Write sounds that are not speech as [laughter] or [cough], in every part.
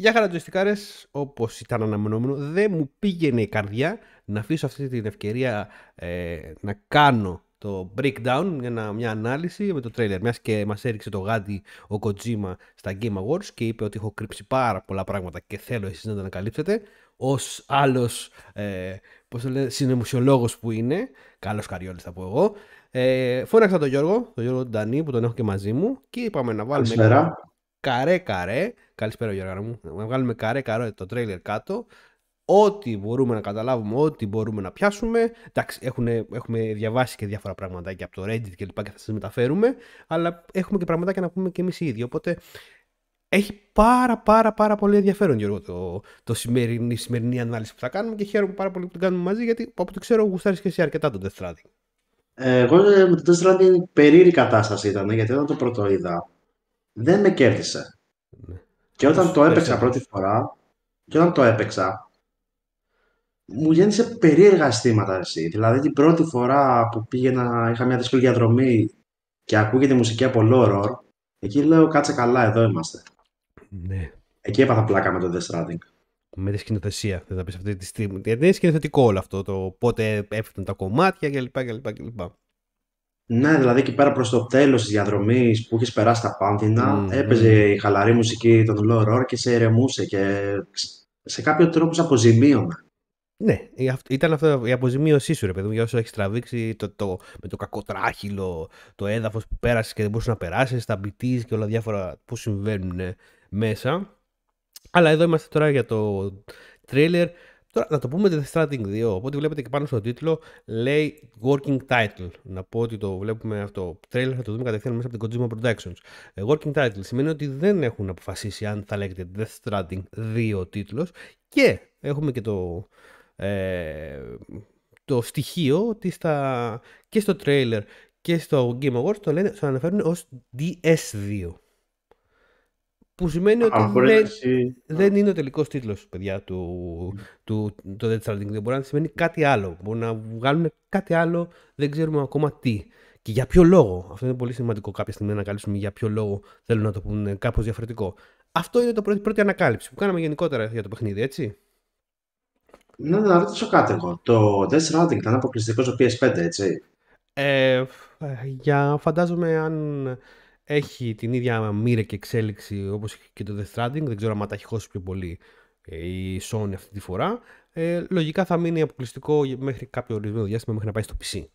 για χαρακτηριστικάρες, όπως ήταν αναμενόμενο, δεν μου πήγαινε η καρδιά να αφήσω αυτή την ευκαιρία ε, να κάνω το breakdown, μια, μια ανάλυση με το trailer. Μιας και μας έριξε το γάντι ο Kojima στα Game Awards και είπε ότι έχω κρύψει πάρα πολλά πράγματα και θέλω εσείς να τα ανακαλύψετε. Ως άλλος ε, συνεμουσιολόγο που είναι, καλός Καριόλης θα πω εγώ, ε, φώναξα τον Γιώργο, τον Γιώργο Ντανή που τον έχω και μαζί μου και είπαμε να βάλουμε καρέ καρέ. Καλησπέρα, Γιώργα μου. Να βγάλουμε καρέ καρέ το τρέιλερ κάτω. Ό,τι μπορούμε να καταλάβουμε, ό,τι μπορούμε να πιάσουμε. Εντάξει, έχουμε διαβάσει και διάφορα πραγματάκια από το Reddit και λοιπά και θα σας μεταφέρουμε. Αλλά έχουμε και πραγματάκια να πούμε και εμείς οι ίδιοι. Οπότε έχει πάρα πάρα πάρα πολύ ενδιαφέρον Γιώργο το, το σημερινή, σημερινή ανάλυση που θα κάνουμε και χαίρομαι πάρα πολύ που την κάνουμε μαζί γιατί από ό,τι ξέρω γουστάρεις και εσύ αρκετά τον Death Stranding. Εγώ ε, με το Death Stranding περίεργη κατάσταση ήταν γιατί όταν το πρώτο είδα δεν με κέρδισε. Ναι. Και όταν το έπαιξα πρώτη φορά, και όταν το έπαιξα, μου γέννησε περίεργα αισθήματα εσύ. Δηλαδή την πρώτη φορά που πήγαινα, είχα μια δύσκολη διαδρομή και ακούγεται μουσική από Λόρορ, εκεί λέω κάτσε καλά, εδώ είμαστε. Ναι. Εκεί έπαθα πλάκα με το Death Stranding. Με τη σκηνοθεσία, θα πεις αυτή τη στιγμή. Γιατί είναι σκηνοθετικό όλο αυτό, το πότε έφυγαν τα κομμάτια κλπ. Ναι, δηλαδή εκεί πέρα προς το τέλος της διαδρομής που είχες περάσει τα πανδυνα mm-hmm. έπαιζε η χαλαρή μουσική των Λόρορ και σε ηρεμούσε και σε κάποιο τρόπο σε αποζημίωνα. Ναι, ήταν αυτό η αποζημίωσή σου, ρε παιδί μου, για όσο έχεις τραβήξει το, το, με το κακοτράχυλο, το έδαφος που πέρασες και δεν μπορούσες να περάσεις, τα μπιτή και όλα διάφορα που συμβαίνουν μέσα. Αλλά εδώ είμαστε τώρα για το τρέλερ Τώρα να το πούμε The Stranding 2. Οπότε βλέπετε και πάνω στο τίτλο λέει Working Title. Να πω ότι το βλέπουμε αυτό. Το trailer θα το δούμε κατευθείαν μέσα από την Kojima Productions. Ε, working Title σημαίνει ότι δεν έχουν αποφασίσει αν θα λέγεται Death Stranding 2 τίτλος. Και έχουμε και το. Ε, το στοιχείο ότι στα, και στο trailer και στο Game Awards το λένε, το αναφέρουν ως DS2. Που σημαίνει ότι δεν, είναι ο τελικός τίτλος, παιδιά, του, του, το Death Stranding. Δεν μπορεί να σημαίνει κάτι άλλο. Μπορεί να βγάλουν κάτι άλλο, δεν ξέρουμε ακόμα τι. Και για ποιο λόγο. Αυτό είναι πολύ σημαντικό κάποια στιγμή να ανακαλύψουμε για ποιο λόγο θέλουν να το πούν ε, κάπως διαφορετικό. Αυτό είναι το πρώτη, ανακάλυψη που κάναμε γενικότερα για το παιχνίδι, έτσι. Να, να ρωτήσω κάτι εγώ. Το Dead Stranding ήταν αποκλειστικό στο PS5, έτσι. Ε, ε, για φαντάζομαι αν έχει την ίδια μοίρα και εξέλιξη όπως και το Death Stranding. Δεν ξέρω αν τα έχει χώσει πιο πολύ ε, η Sony αυτή τη φορά. Ε, λογικά θα μείνει αποκλειστικό μέχρι κάποιο ορισμένο διάστημα μέχρι να πάει στο PC.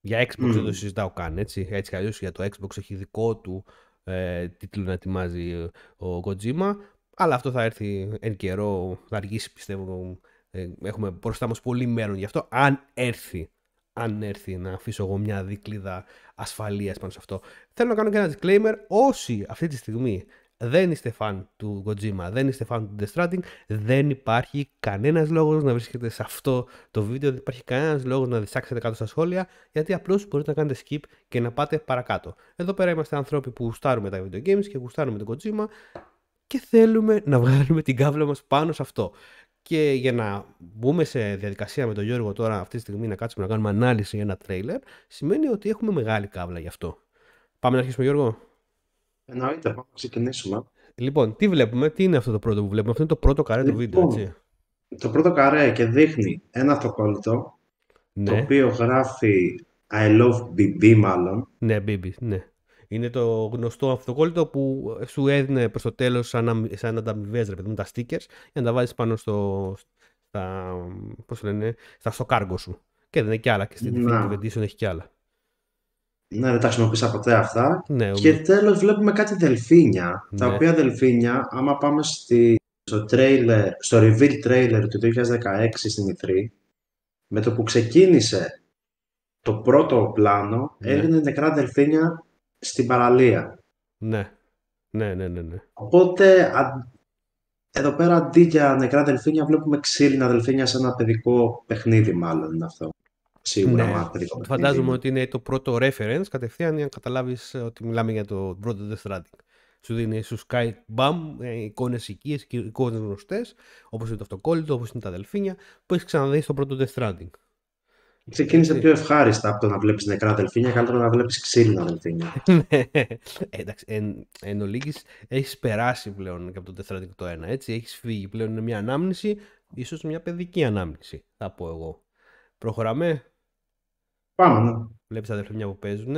Για Xbox δεν το συζητάω καν, έτσι. Έτσι αλλιώς για το Xbox έχει δικό του ε, τίτλο να ετοιμάζει ο Kojima. Αλλά αυτό θα έρθει εν καιρό, θα αργήσει πιστεύω. Ε, έχουμε μπροστά μας πολύ μέλλον γι' αυτό, αν έρθει αν έρθει να αφήσω εγώ μια δίκλιδα ασφαλείας πάνω σε αυτό. Θέλω να κάνω και ένα disclaimer, όσοι αυτή τη στιγμή δεν είστε φαν του Kojima, δεν είστε φαν του The Stranding, δεν υπάρχει κανένας λόγος να βρίσκετε σε αυτό το βίντεο, δεν υπάρχει κανένας λόγος να δισάξετε κάτω στα σχόλια, γιατί απλώς μπορείτε να κάνετε skip και να πάτε παρακάτω. Εδώ πέρα είμαστε άνθρωποι που γουστάρουμε τα video games και γουστάρουμε τον Kojima και θέλουμε να βγάλουμε την κάβλα μας πάνω σε αυτό. Και για να μπούμε σε διαδικασία με τον Γιώργο τώρα αυτή τη στιγμή να κάτσουμε να κάνουμε ανάλυση για ένα τρέιλερ, σημαίνει ότι έχουμε μεγάλη κάβλα γι' αυτό. Πάμε να αρχίσουμε Γιώργο. Εννοείται, πάμε να ξεκινήσουμε. Λοιπόν, τι βλέπουμε, τι είναι αυτό το πρώτο που βλέπουμε. Αυτό είναι το πρώτο καρέ του βίντεο, λοιπόν, έτσι. Το πρώτο καρέ και δείχνει ένα αυτοκόλλητο το ναι. οποίο γράφει I love BB μάλλον. Ναι, BB, ναι. Είναι το γνωστό αυτοκόλλητο που σου έδινε προς το τέλος σαν, σαν ανταμοιβέ, ρε παιδί μου, τα stickers, για να τα βάζεις πάνω στο, στα, πώς λένε, στα στο κάργο σου. Και δεν είναι και άλλα. Και στην Definitive Edition έχει και άλλα. Ναι, δεν τα χρησιμοποίησα ποτέ αυτά. Ναι, και τέλος βλέπουμε κάτι δελφίνια. Ναι. Τα οποία δελφίνια, άμα πάμε στη, στο, trailer, στο reveal trailer του 2016 στην E3, με το που ξεκίνησε το πρώτο πλάνο, ναι. έγινε νεκρά δελφίνια στην παραλία. Ναι. Ναι, ναι, ναι. ναι. Οπότε, εδώ πέρα αντί για νεκρά δελφίνια βλέπουμε ξύλινα δελφίνια σε ένα παιδικό παιχνίδι μάλλον είναι αυτό. Σίγουρα ναι. Φαντάζομαι ότι είναι το πρώτο reference κατευθείαν για να καταλάβεις ε, ότι μιλάμε για το πρώτο Death Stranding. Σου δίνει σου Skype, bam, ε, εικόνες οικίες και εικόνες γνωστές, όπως είναι το αυτοκόλλητο, όπως είναι τα δελφίνια, που έχεις ξαναδεί στο πρώτο Death Stranding. Ξεκίνησε ε, πιο ε. ευχάριστα από το να βλέπεις νεκρά δελφίνια, καλύτερα να βλέπεις ξύλινα δελφίνια. [laughs] Ναι. Ε, εντάξει. Εν, εν ολίγης έχεις περάσει πλέον και από το 4-1, έτσι. Έχεις φύγει πλέον. Είναι μια ανάμνηση, ίσως μια παιδική ανάμνηση, θα πω εγώ. Προχωράμε. Πάμε. Ναι. Βλέπεις τα δελφίνια που παίζουν.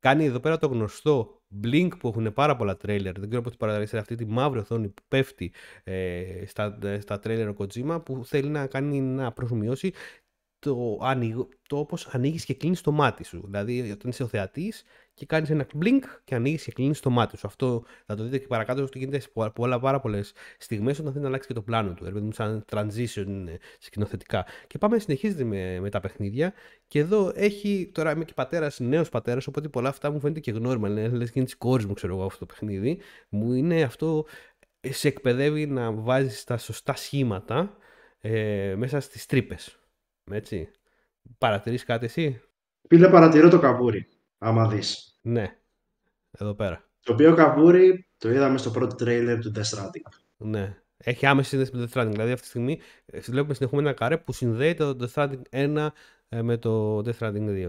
Κάνει εδώ πέρα το γνωστό Blink που έχουν πάρα πολλά τρέλερ. Δεν ξέρω πώς την αυτή τη μαύρη οθόνη που πέφτει ε, στα, στα τρέλερ ο Kojima που θέλει να κάνει να προσωμιώσει το, ανοιγ... το όπως ανοίγεις και κλείνεις το μάτι σου. Δηλαδή όταν είσαι ο θεατής και κάνεις ένα blink και ανοίγεις και κλείνεις το μάτι σου. Αυτό θα το δείτε και παρακάτω στο γίνεται σε πολλά, πάρα πολλές στιγμές όταν θέλει να αλλάξει και το πλάνο του. Δηλαδή σαν transition ε, σκηνοθετικά. Και πάμε συνεχίζεται με, με τα παιχνίδια και εδώ έχει, τώρα είμαι και πατέρας, νέος πατέρας, οπότε πολλά αυτά μου φαίνεται και γνώριμα. Λε και είναι τη κόρη μου, ξέρω εγώ, αυτό το παιχνίδι. Μου είναι αυτό, ε, σε εκπαιδεύει να βάζεις τα σωστά σχήματα ε, μέσα στις τρύπες. Έτσι. Παρατηρείς κάτι εσύ. Πήλε παρατηρώ το καβούρι, άμα δεις. Ναι, εδώ πέρα. Το οποίο καβούρι το είδαμε στο πρώτο τρέιλερ του Death Stranding. Ναι, έχει άμεση σύνδεση με το Death Stranding. Δηλαδή αυτή τη στιγμή ε, βλέπουμε συνεχόμενα καρέ που συνδέεται το Death Stranding 1 ε, με το Death Stranding 2.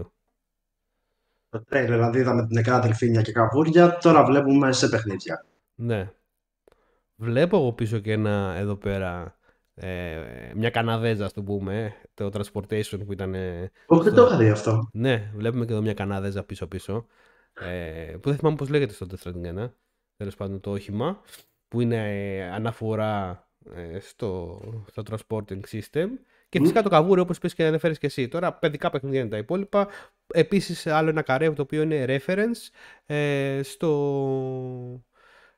Το τρέιλερ, δηλαδή είδαμε την νεκρά αδελφίνια και καβούρια, τώρα βλέπουμε σε παιχνίδια. Ναι. Βλέπω εγώ πίσω και ένα εδώ πέρα ε, μια Καναδέζα, ας το πούμε, το Transportation που ήταν. Όχι, δεν το είχα δει αυτό. Ναι, βλέπουμε και εδώ μια Καναδέζα πίσω-πίσω. Ε, που δεν θυμάμαι πώς λέγεται στο Death Stranding 1. Τέλος πάντων, το όχημα που είναι ε, αναφορά ε, στο, στο transporting system. Και φυσικά mm. το καβούρι, όπως πει και ανέφερες και εσύ. Τώρα, παιδικά παιχνίδια είναι τα υπόλοιπα. Επίσης, άλλο ένα καρέ το οποίο είναι reference ε, στο,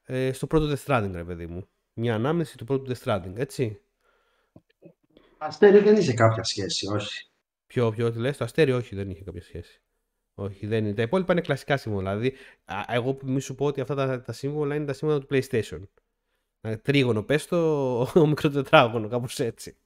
ε, στο πρώτο Death Stranding, ρε παιδί μου. Μια ανάμεση του πρώτου Death Stranding, έτσι. Αστέρι δεν είχε κάποια σχέση, όχι. Ποιο, ποιο, τι λες, το αστέρι όχι, δεν είχε κάποια σχέση. Όχι, δεν είναι. Τα υπόλοιπα είναι κλασικά σύμβολα. Δηλαδή, εγώ μη σου πω ότι αυτά τα, τα σύμβολα είναι τα σύμβολα του PlayStation. Τρίγωνο, πες το, μικρό τετράγωνο, κάπως έτσι.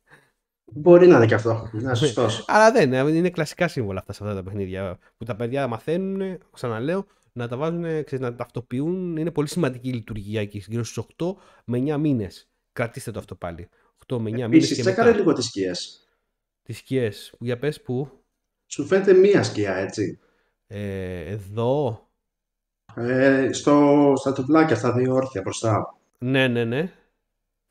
Μπορεί να είναι και αυτό. Να σωστό. [laughs] Αλλά δεν ε, είναι. κλασικά σύμβολα αυτά σε αυτά τα παιχνίδια. Που τα παιδιά μαθαίνουν, ξαναλέω, να τα βάζουν, ξέρεις, να ταυτοποιούν. Είναι πολύ σημαντική η λειτουργία εκεί, γύρω στους 8 με 9 μήνες. Κρατήστε το αυτό πάλι. 8 με 9 μήνε. Επίση, τσέκαρε λίγο τις σκιές. Τις σκιές. Για πες που. Σου φαίνεται μία σκιά, έτσι. Ε, εδώ. Ε, στο, στα τουβλάκια, στα δύο όρθια μπροστά. Ναι, ναι, ναι.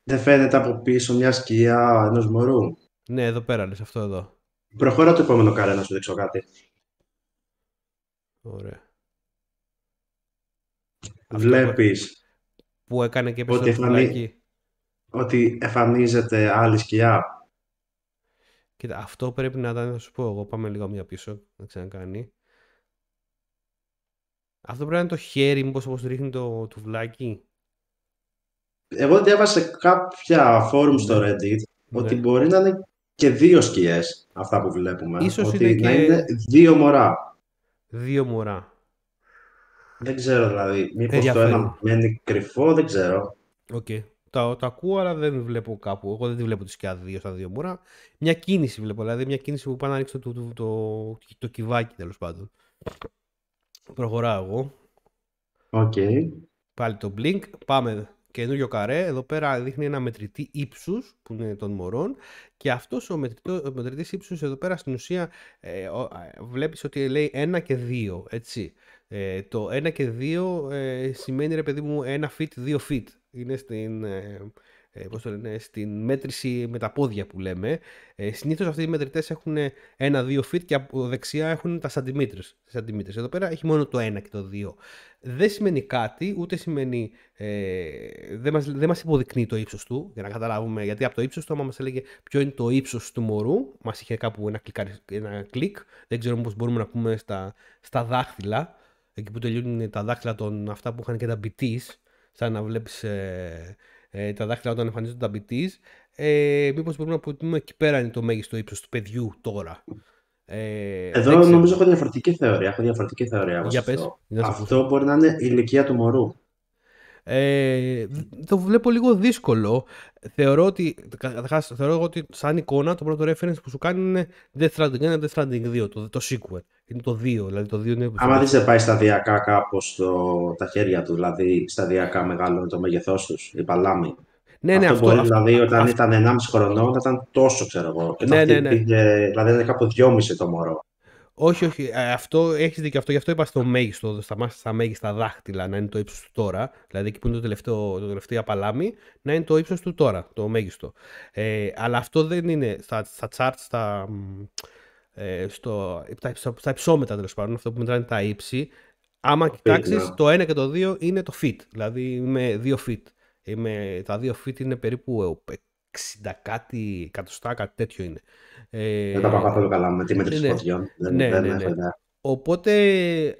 Δεν φαίνεται από πίσω μια σκιά ενός μωρού. Ναι, εδώ πέρα λες, αυτό εδώ. Προχώρα το επόμενο κάρε να σου δείξω κάτι. Ωραία. Βλέπεις. Που έκανε και πίσω ότι, ότι εμφανίζεται άλλη σκιά. Κοίτα, αυτό πρέπει να ήταν, θα σου πω εγώ, πάμε λίγο μία πίσω, να ξανακάνει. Αυτό πρέπει να είναι το χέρι, μήπως όπως ρίχνει το τουβλάκι. Εγώ διάβασα κάποια φόρουμ στο ναι. Reddit ναι. ότι μπορεί να είναι και δύο σκιές αυτά που βλέπουμε. Ίσως ότι είναι να είναι δύο μωρά. Δύο μωρά. Δεν ξέρω δηλαδή. Μήπως το ένα μένει κρυφό, δεν ξέρω. Οκ. Okay τα, ακούω, αλλά δεν βλέπω κάπου. Εγώ δεν τη βλέπω τη σκιά δύο στα δύο μούρα. Μια κίνηση βλέπω, δηλαδή μια κίνηση που πάει να ανοίξω το, το, το, το κυβάκι τέλος πάντων. Προχωράω εγώ. Οκ. Πάλι το blink. Πάμε καινούριο καρέ. Εδώ πέρα δείχνει ένα μετρητή ύψους που είναι των μωρών. Και αυτός ο, μετρητής ύψους εδώ πέρα στην ουσία ε, ε βλέπεις ότι λέει ένα και δύο, Έτσι. Ε, το 1 και 2 ε, σημαίνει ρε παιδί μου 1 fit, 2 fit. Είναι στην, ε, ε, πώς το λένε, στην μέτρηση με τα πόδια που λέμε. Ε, συνήθως αυτοί οι μετρητές έχουν 1-2 feet και από δεξιά έχουν τα σαντιμήτρες. Εδώ πέρα έχει μόνο το 1 και το 2. Δεν σημαίνει κάτι, ούτε σημαίνει, ε, δεν, μας, δεν μας υποδεικνύει το ύψος του, για να καταλάβουμε, γιατί από το ύψος του, άμα μας έλεγε ποιο είναι το ύψος του μωρού, μας είχε κάπου ένα, κλικ, ένα κλικ, δεν ξέρουμε πώς μπορούμε να πούμε στα, στα δάχτυλα, εκεί που τελειώνουν τα δάχτυλα των αυτά που είχαν και τα BTs, σαν να βλέπεις ε, ε, τα δάχτυλα όταν εμφανίζονται τα BTs, ε, μήπως μπορούμε να πούμε εκεί πέρα είναι το μέγιστο ύψος του παιδιού τώρα. Ε, Εδώ νομίζω έχω διαφορετική θεωρία. Έχω διαφορετική θεωρία Για πες, αυτό. μπορεί να είναι η ηλικία του μωρού. Ε, το βλέπω λίγο δύσκολο θεωρώ ότι, καταρχάς, θεωρώ ότι σαν εικόνα το πρώτο reference που σου κάνει είναι Death Stranding 1, Death Stranding 2, το, το sequel. Είναι το 2, δηλαδή το 2 είναι... Άμα δεν δεν πάει σταδιακά κάπως το, τα χέρια του, δηλαδή σταδιακά μεγάλο το μέγεθός τους, η παλάμη. Ναι, ναι, αυτό, μπορεί, δηλαδή, αυτό, δηλαδή, όταν ήταν 1,5 χρονών, ήταν τόσο, ξέρω εγώ. Και ναι, ναι, ναι. δηλαδή, ήταν κάπου 2,5 το μωρό. Όχι, όχι. Ε, αυτό έχεις δίκιο αυτό. Γι' αυτό είπα στο μέγιστο, στα, στα μέγιστα δάχτυλα να είναι το ύψος του τώρα. Δηλαδή εκεί που είναι το τελευταίο, το τελευταίο απαλάμι να είναι το ύψος του τώρα, το μέγιστο. Ε, αλλά αυτό δεν είναι στα, στα charts, στα, ε, στο, στα, στα υψόμετρα τέλος πάντων, αυτό που μετράνε τα ύψη. Άμα κοιτάξει, yeah. το ένα και το δύο είναι το fit. Δηλαδή είμαι δύο fit. Είμαι, τα δύο fit είναι περίπου ε, 60 κάτι εκατοστά, κάτι τέτοιο είναι. Ε, δεν τα πάω καθόλου καλά με τη μέτρηση ποδιών. Ναι, ναι. ναι, ναι Οπότε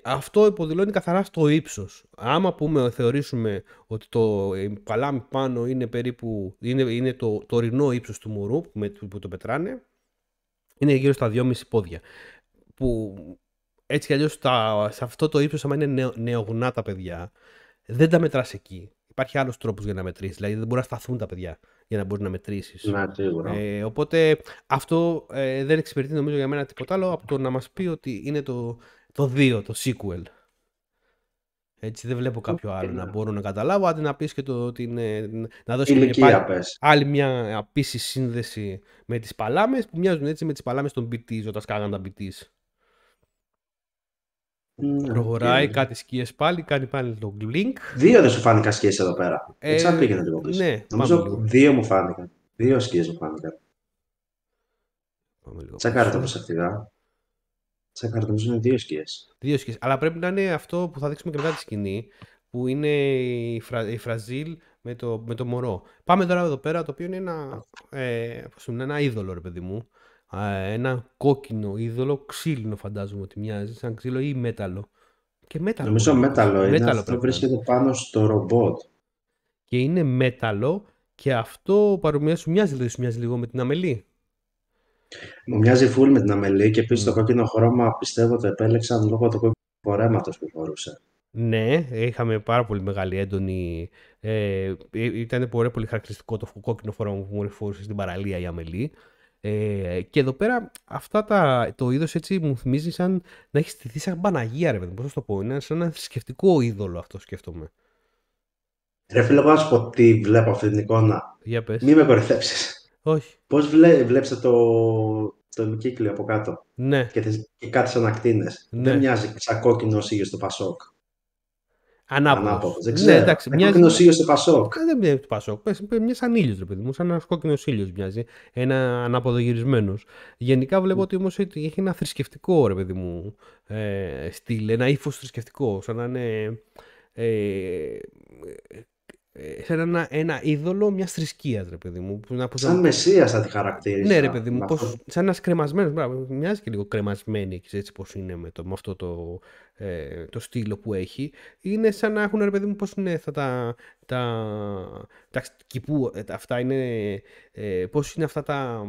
αυτό υποδηλώνει καθαρά στο ύψος. Άμα πούμε, θεωρήσουμε ότι το ε, παλάμι πάνω είναι περίπου είναι, είναι το τωρινό ύψος του μωρού που, με, που το πετράνε, είναι γύρω στα 2,5 πόδια. Που έτσι κι αλλιώς σε αυτό το ύψος, άμα είναι νεογνά τα παιδιά, δεν τα μετράς εκεί υπάρχει άλλος τρόπος για να μετρήσεις. Δηλαδή δεν μπορεί να σταθούν τα παιδιά για να μπορείς να μετρήσεις. Ε, οπότε αυτό ε, δεν εξυπηρετεί νομίζω για μένα τίποτα άλλο από το να μας πει ότι είναι το, το 2, το sequel. Έτσι δεν βλέπω κάποιο άλλο ε, να ναι. μπορώ να καταλάβω. αντί να πεις και το ότι Να δώσεις Ηλικία, πες. άλλη μια απίση σύνδεση με τις παλάμες που μοιάζουν έτσι με τις παλάμες των BTs όταν σκάγανε τα BTs. Mm, κάτι σκίες πάλι, κάνει πάλι το blink. Δύο δεν σου φάνηκαν σκίες εδώ πέρα. Ε, Έτσι αν πήγαινε Ναι, Νομίζω δύο μου φάνηκαν. Δύο σκίες μου φάνηκαν. Τσακάρε το προσεκτικά. Τσακάρε το μου είναι δύο σκίες. Δύο σκίες. Αλλά πρέπει να είναι αυτό που θα δείξουμε και μετά τη σκηνή. Που είναι η, Φρα... Φραζίλ με το, με το μωρό. Πάμε τώρα εδώ πέρα, το οποίο είναι ένα, ε, ένα είδωλο, ρε παιδί μου ένα κόκκινο είδωλο, ξύλινο φαντάζομαι ότι μοιάζει, σαν ξύλο ή μέταλλο. Και μέταλλο. Νομίζω μέταλλο είναι, μέταλλο αυτό βρίσκεται πάνω στο ρομπότ. Και είναι μέταλλο και αυτό παρομοιά σου μοιάζει, δηλαδή σου μοιάζει λίγο με την αμελή. Μου μοιάζει φουλ με την αμελή και επίσης mm. το κόκκινο χρώμα πιστεύω το επέλεξαν λόγω του κόκκινου φορέματος που φορούσε. Ναι, είχαμε πάρα πολύ μεγάλη έντονη. Ε, ε ήταν πολύ, πολύ χαρακτηριστικό το κόκκινο φορέμα που μου φορούσε στην παραλία η αμελή. Ε, και εδώ πέρα αυτά τα, το είδος έτσι μου θυμίζει σαν να έχεις στηθεί σαν Παναγία ρε παιδί πώς το πω, είναι σαν ένα θρησκευτικό είδωλο αυτό σκέφτομαι. Ρε φίλε, να σου πω τι βλέπω αυτή την εικόνα. Για πες. Μη με κορυφέψεις. Όχι. Πώς βλέ, το, το από κάτω. Ναι. Και, και κάτι σαν ακτίνες. Ναι. Δεν μοιάζει σαν κόκκινο ήγιο στο Πασόκ. Ανάποδος. Δεν ναι, ξέρω. Ναι, εντάξει, μοιάζει... Κόκκινος ήλιος Πασόκ. Ε, δεν είναι το Πασόκ. Μια σαν ήλιος, ρε παιδί μου. Σαν ένας κόκκινος ήλιος μοιάζει. Ένα ανάποδο Γενικά βλέπω ότι όμως έχει ένα θρησκευτικό, ρε παιδί μου, ε, στυλ. Ένα ύφος θρησκευτικό. Σαν να είναι. Ε, ε, σαν ένα, ένα είδωλο μιας θρησκείας, ρε παιδί μου. σαν μεσία θα τη χαρακτήριζα. Ναι, ρε παιδί μου, σαν ένας κρεμασμένος. Μοιάζει και λίγο κρεμασμένη, έτσι πώ είναι με, το, με αυτό το, ε, το στήλο που έχει. Είναι σαν να έχουν, ρε παιδί μου, πώ είναι θα τα. τα, τα κυπού, ε, αυτά είναι. Ε, πώ είναι αυτά τα.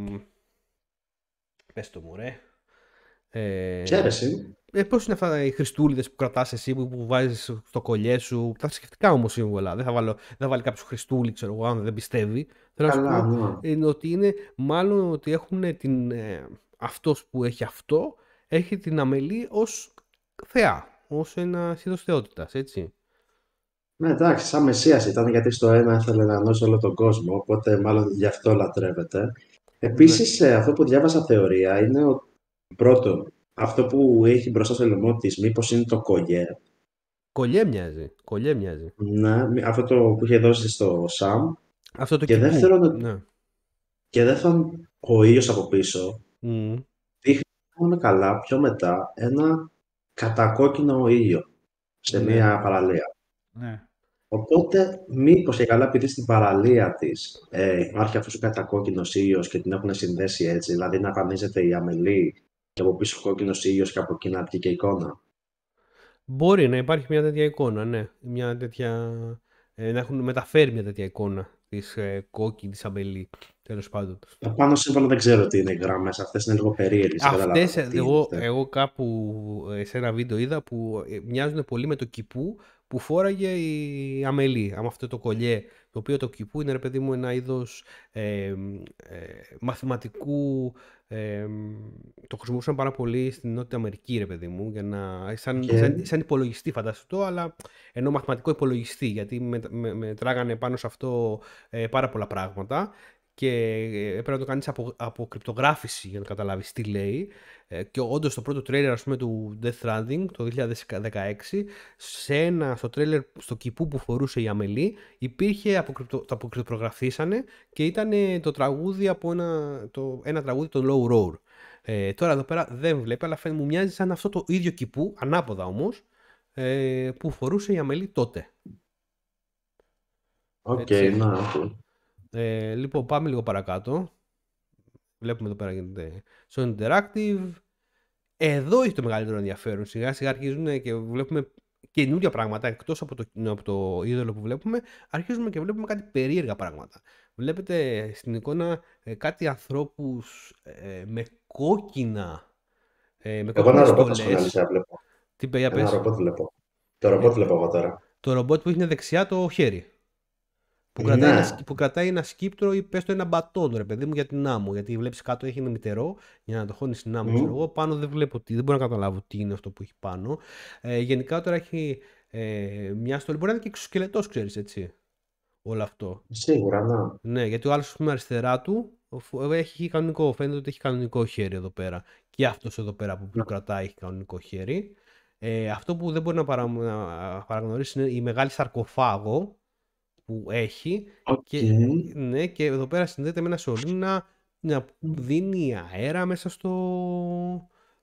Πες το μου, ρε. Ε, Ε, Πώς είναι αυτά οι χριστούλιδες που κρατάς εσύ, που, που βάζεις στο κολλιέ σου. Τα θρησκευτικά όμως είναι Δεν δεν θα βάλει κάποιος χριστούλη, ξέρω εγώ, αν δεν πιστεύει. Θέλω να σου πω ναι. είναι ότι είναι μάλλον ότι έχουν την. Ε, αυτός που έχει αυτό έχει την αμελή ως θεά. Ως ένα είδος θεότητας, έτσι. Ναι, εντάξει, σαν μεσία ήταν γιατί στο ένα ήθελε να ενώσει όλο τον κόσμο. Οπότε μάλλον γι' αυτό λατρεύεται. Επίσης, ναι. Ε, αυτό που διάβασα θεωρία είναι ότι Πρώτο, αυτό που έχει μπροστά στο λαιμό της, μήπως είναι το κολλιέ. Κολλιέ μοιάζει. Κολλιέ Ναι, αυτό το που είχε δώσει στο Σαμ. Αυτό το και δεύτερον, ναι. και δεύτερον, ο ήλιος από πίσω mm. δείχνει να καλά πιο μετά ένα κατακόκκινο ήλιο σε ναι. μια παραλία. Ναι. Οπότε, μήπως και καλά, επειδή στην παραλία της ε, υπάρχει αυτός ο κατακόκκινος ήλιος και την έχουν συνδέσει έτσι, δηλαδή να εμφανίζεται η αμελή και από πίσω κόκκινος ήλιος και από κοινά να και εικόνα. Μπορεί να υπάρχει μια τέτοια εικόνα, ναι. Μια τέτοια... Ε, να έχουν μεταφέρει μια τέτοια εικόνα της ε, κόκκινη της αμπελή, τέλος πάντων. Τα πάνω σύμφωνα δεν ξέρω τι είναι οι γραμμές. Αυτές είναι λίγο περίεργες. Αυτές, ε, εγώ, εγώ κάπου ε, σε ένα βίντεο είδα που μοιάζουν πολύ με το κυπού, που φόραγε η Αμελή, άμα αυτό το κολλιέ, το οποίο το κυπού είναι, ρε παιδί μου, ένα είδος ε, μαθηματικού, ε, το χρησιμοποιούσαν πάρα πολύ στην Νότια Αμερική, ρε παιδί μου, για να, σαν, σαν, σαν υπολογιστή φανταστώ, αλλά ενώ μαθηματικό υπολογιστή, γιατί μετράγανε με, με πάνω σε αυτό ε, πάρα πολλά πράγματα και ε, έπρεπε να το κάνεις από, κρυπτογράφηση για να καταλάβεις τι λέει ε, και όντως το πρώτο τρέλερ ας πούμε του Death Stranding το 2016 σε ένα, στο τρέλερ στο κηπού που φορούσε η Αμελή υπήρχε, το αποκρυπτογραφήσανε και ήταν το τραγούδι από ένα, το, ένα τραγούδι των Low Roar ε, τώρα εδώ πέρα δεν βλέπει αλλά φαίνεται μου μοιάζει σαν αυτό το ίδιο κηπού ανάποδα όμως που φορούσε η Αμελή τότε Οκ, okay, ε, λοιπόν, πάμε λίγο παρακάτω. Βλέπουμε εδώ πέρα γίνεται Sony Interactive. Εδώ έχει το μεγαλύτερο ενδιαφέρον. Σιγά σιγά αρχίζουν και βλέπουμε καινούργια πράγματα εκτός από το, από το είδωλο που βλέπουμε. Αρχίζουμε και βλέπουμε κάτι περίεργα πράγματα. Βλέπετε στην εικόνα ε, κάτι ανθρώπους ε, με κόκκινα. Ε, με εγώ ένα ρομπότ βλέπω. Τι Ένα ρομπότ βλέπω. Το ρομπότ ε, βλέπω εγώ τώρα. Το ρομπότ που έχει δεξιά το χέρι που, κρατάει ένα, ναι. που κρατάει ένα σκύπτρο ή πες το ένα μπατόν, ρε παιδί μου, για την άμμο. Γιατί βλέπεις κάτω έχει ένα μητερό για να το χώνεις στην άμμο. Mm. εγώ πάνω δεν βλέπω τι, δεν μπορώ να καταλάβω τι είναι αυτό που έχει πάνω. Ε, γενικά τώρα έχει ε, μια στολή. Μπορεί να είναι και εξωσκελετός, ξέρεις έτσι. Όλο αυτό. Σίγουρα, ναι. Ναι, γιατί ο άλλος πούμε αριστερά του ε, έχει κανονικό. Φαίνεται ότι έχει κανονικό χέρι εδώ πέρα. Και αυτός εδώ πέρα που, που ναι. κρατάει έχει κανονικό χέρι. Ε, αυτό που δεν μπορεί να, παρα, να παραγνωρίσει είναι η μεγάλη σαρκοφάγο που έχει και, ναι, και εδώ πέρα συνδέεται με ένα σωλήνα να δίνει αέρα μέσα στο...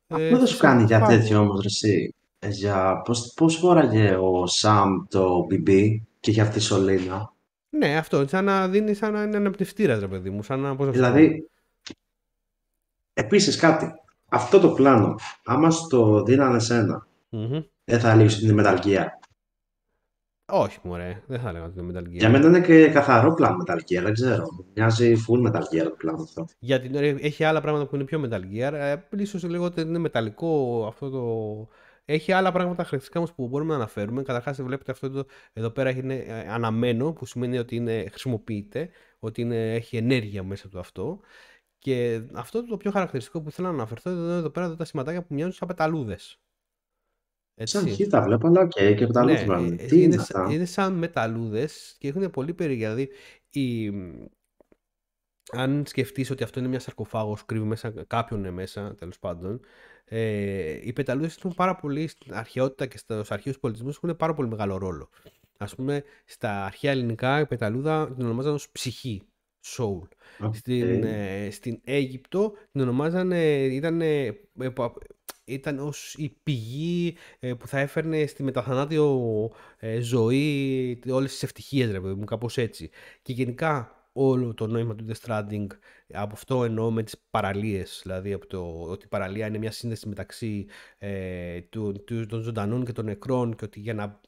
Ε, αυτό ε, δεν σου κάνει για τέτοιο όμως, εσύ. Ε, για πώς, πώς φοράγε ο Σαμ το BB και για αυτή η σωλήνα. Ναι, αυτό. Σαν να δίνει, σαν να είναι αναπτυστήρα ρε παιδί μου. Σαν πώς δηλαδή, επίσης κάτι. Αυτό το πλάνο, άμα στο δίνανε δεν θα λύσει την μεταλγία. Όχι, μωρέ. Δεν θα έλεγα ότι είναι Metal Gear. Για μένα είναι και καθαρό πλάνο Metal Gear. Δεν ξέρω. Μοιάζει full Metal Gear το πλάνο αυτό. Γιατί έχει άλλα πράγματα που είναι πιο Metal Gear. Ε, ίσως λίγο ότι είναι μεταλλικό αυτό το... Έχει άλλα πράγματα χρηστικά όμως που μπορούμε να αναφέρουμε. Καταρχάς, βλέπετε αυτό εδώ, εδώ πέρα είναι ε, αναμένο, που σημαίνει ότι είναι, χρησιμοποιείται, ότι είναι, έχει ενέργεια μέσα του αυτό. Και αυτό το πιο χαρακτηριστικό που θέλω να αναφερθώ εδώ, εδώ πέρα τα σηματάκια που μοιάζουν σαν πεταλούδες. Έτσι. Σαν χι τα βλέπω, αλλά okay, και τα ναι, ε, Τι είναι, είναι σαν μεταλλούδες και έχουν πολύ περίεργα. Δηλαδή, η... αν σκεφτείς ότι αυτό είναι μια σαρκοφάγος, κρύβει μέσα, κάποιον είναι μέσα, τέλος πάντων. Ε, οι πεταλούδες έχουν πάρα πολύ στην αρχαιότητα και στους αρχαίους πολιτισμούς έχουν πάρα πολύ μεγάλο ρόλο. Ας πούμε, στα αρχαία ελληνικά η πεταλούδα την ονομάζαν ως ψυχή. Soul. Okay. Στην, ε, στην Αίγυπτο την ονομάζανε, ήταν ε, ήταν ως η πηγή ε, που θα έφερνε στη μεταθανάτιο ε, ζωή όλες τις ευτυχίες ρε παιδί μου, κάπως έτσι. Και γενικά όλο το νόημα του Death Stranding από αυτό εννοώ με τις παραλίες δηλαδή από το ότι η παραλία είναι μια σύνδεση μεταξύ ε, του, τους, των ζωντανών και των νεκρών και ότι για να,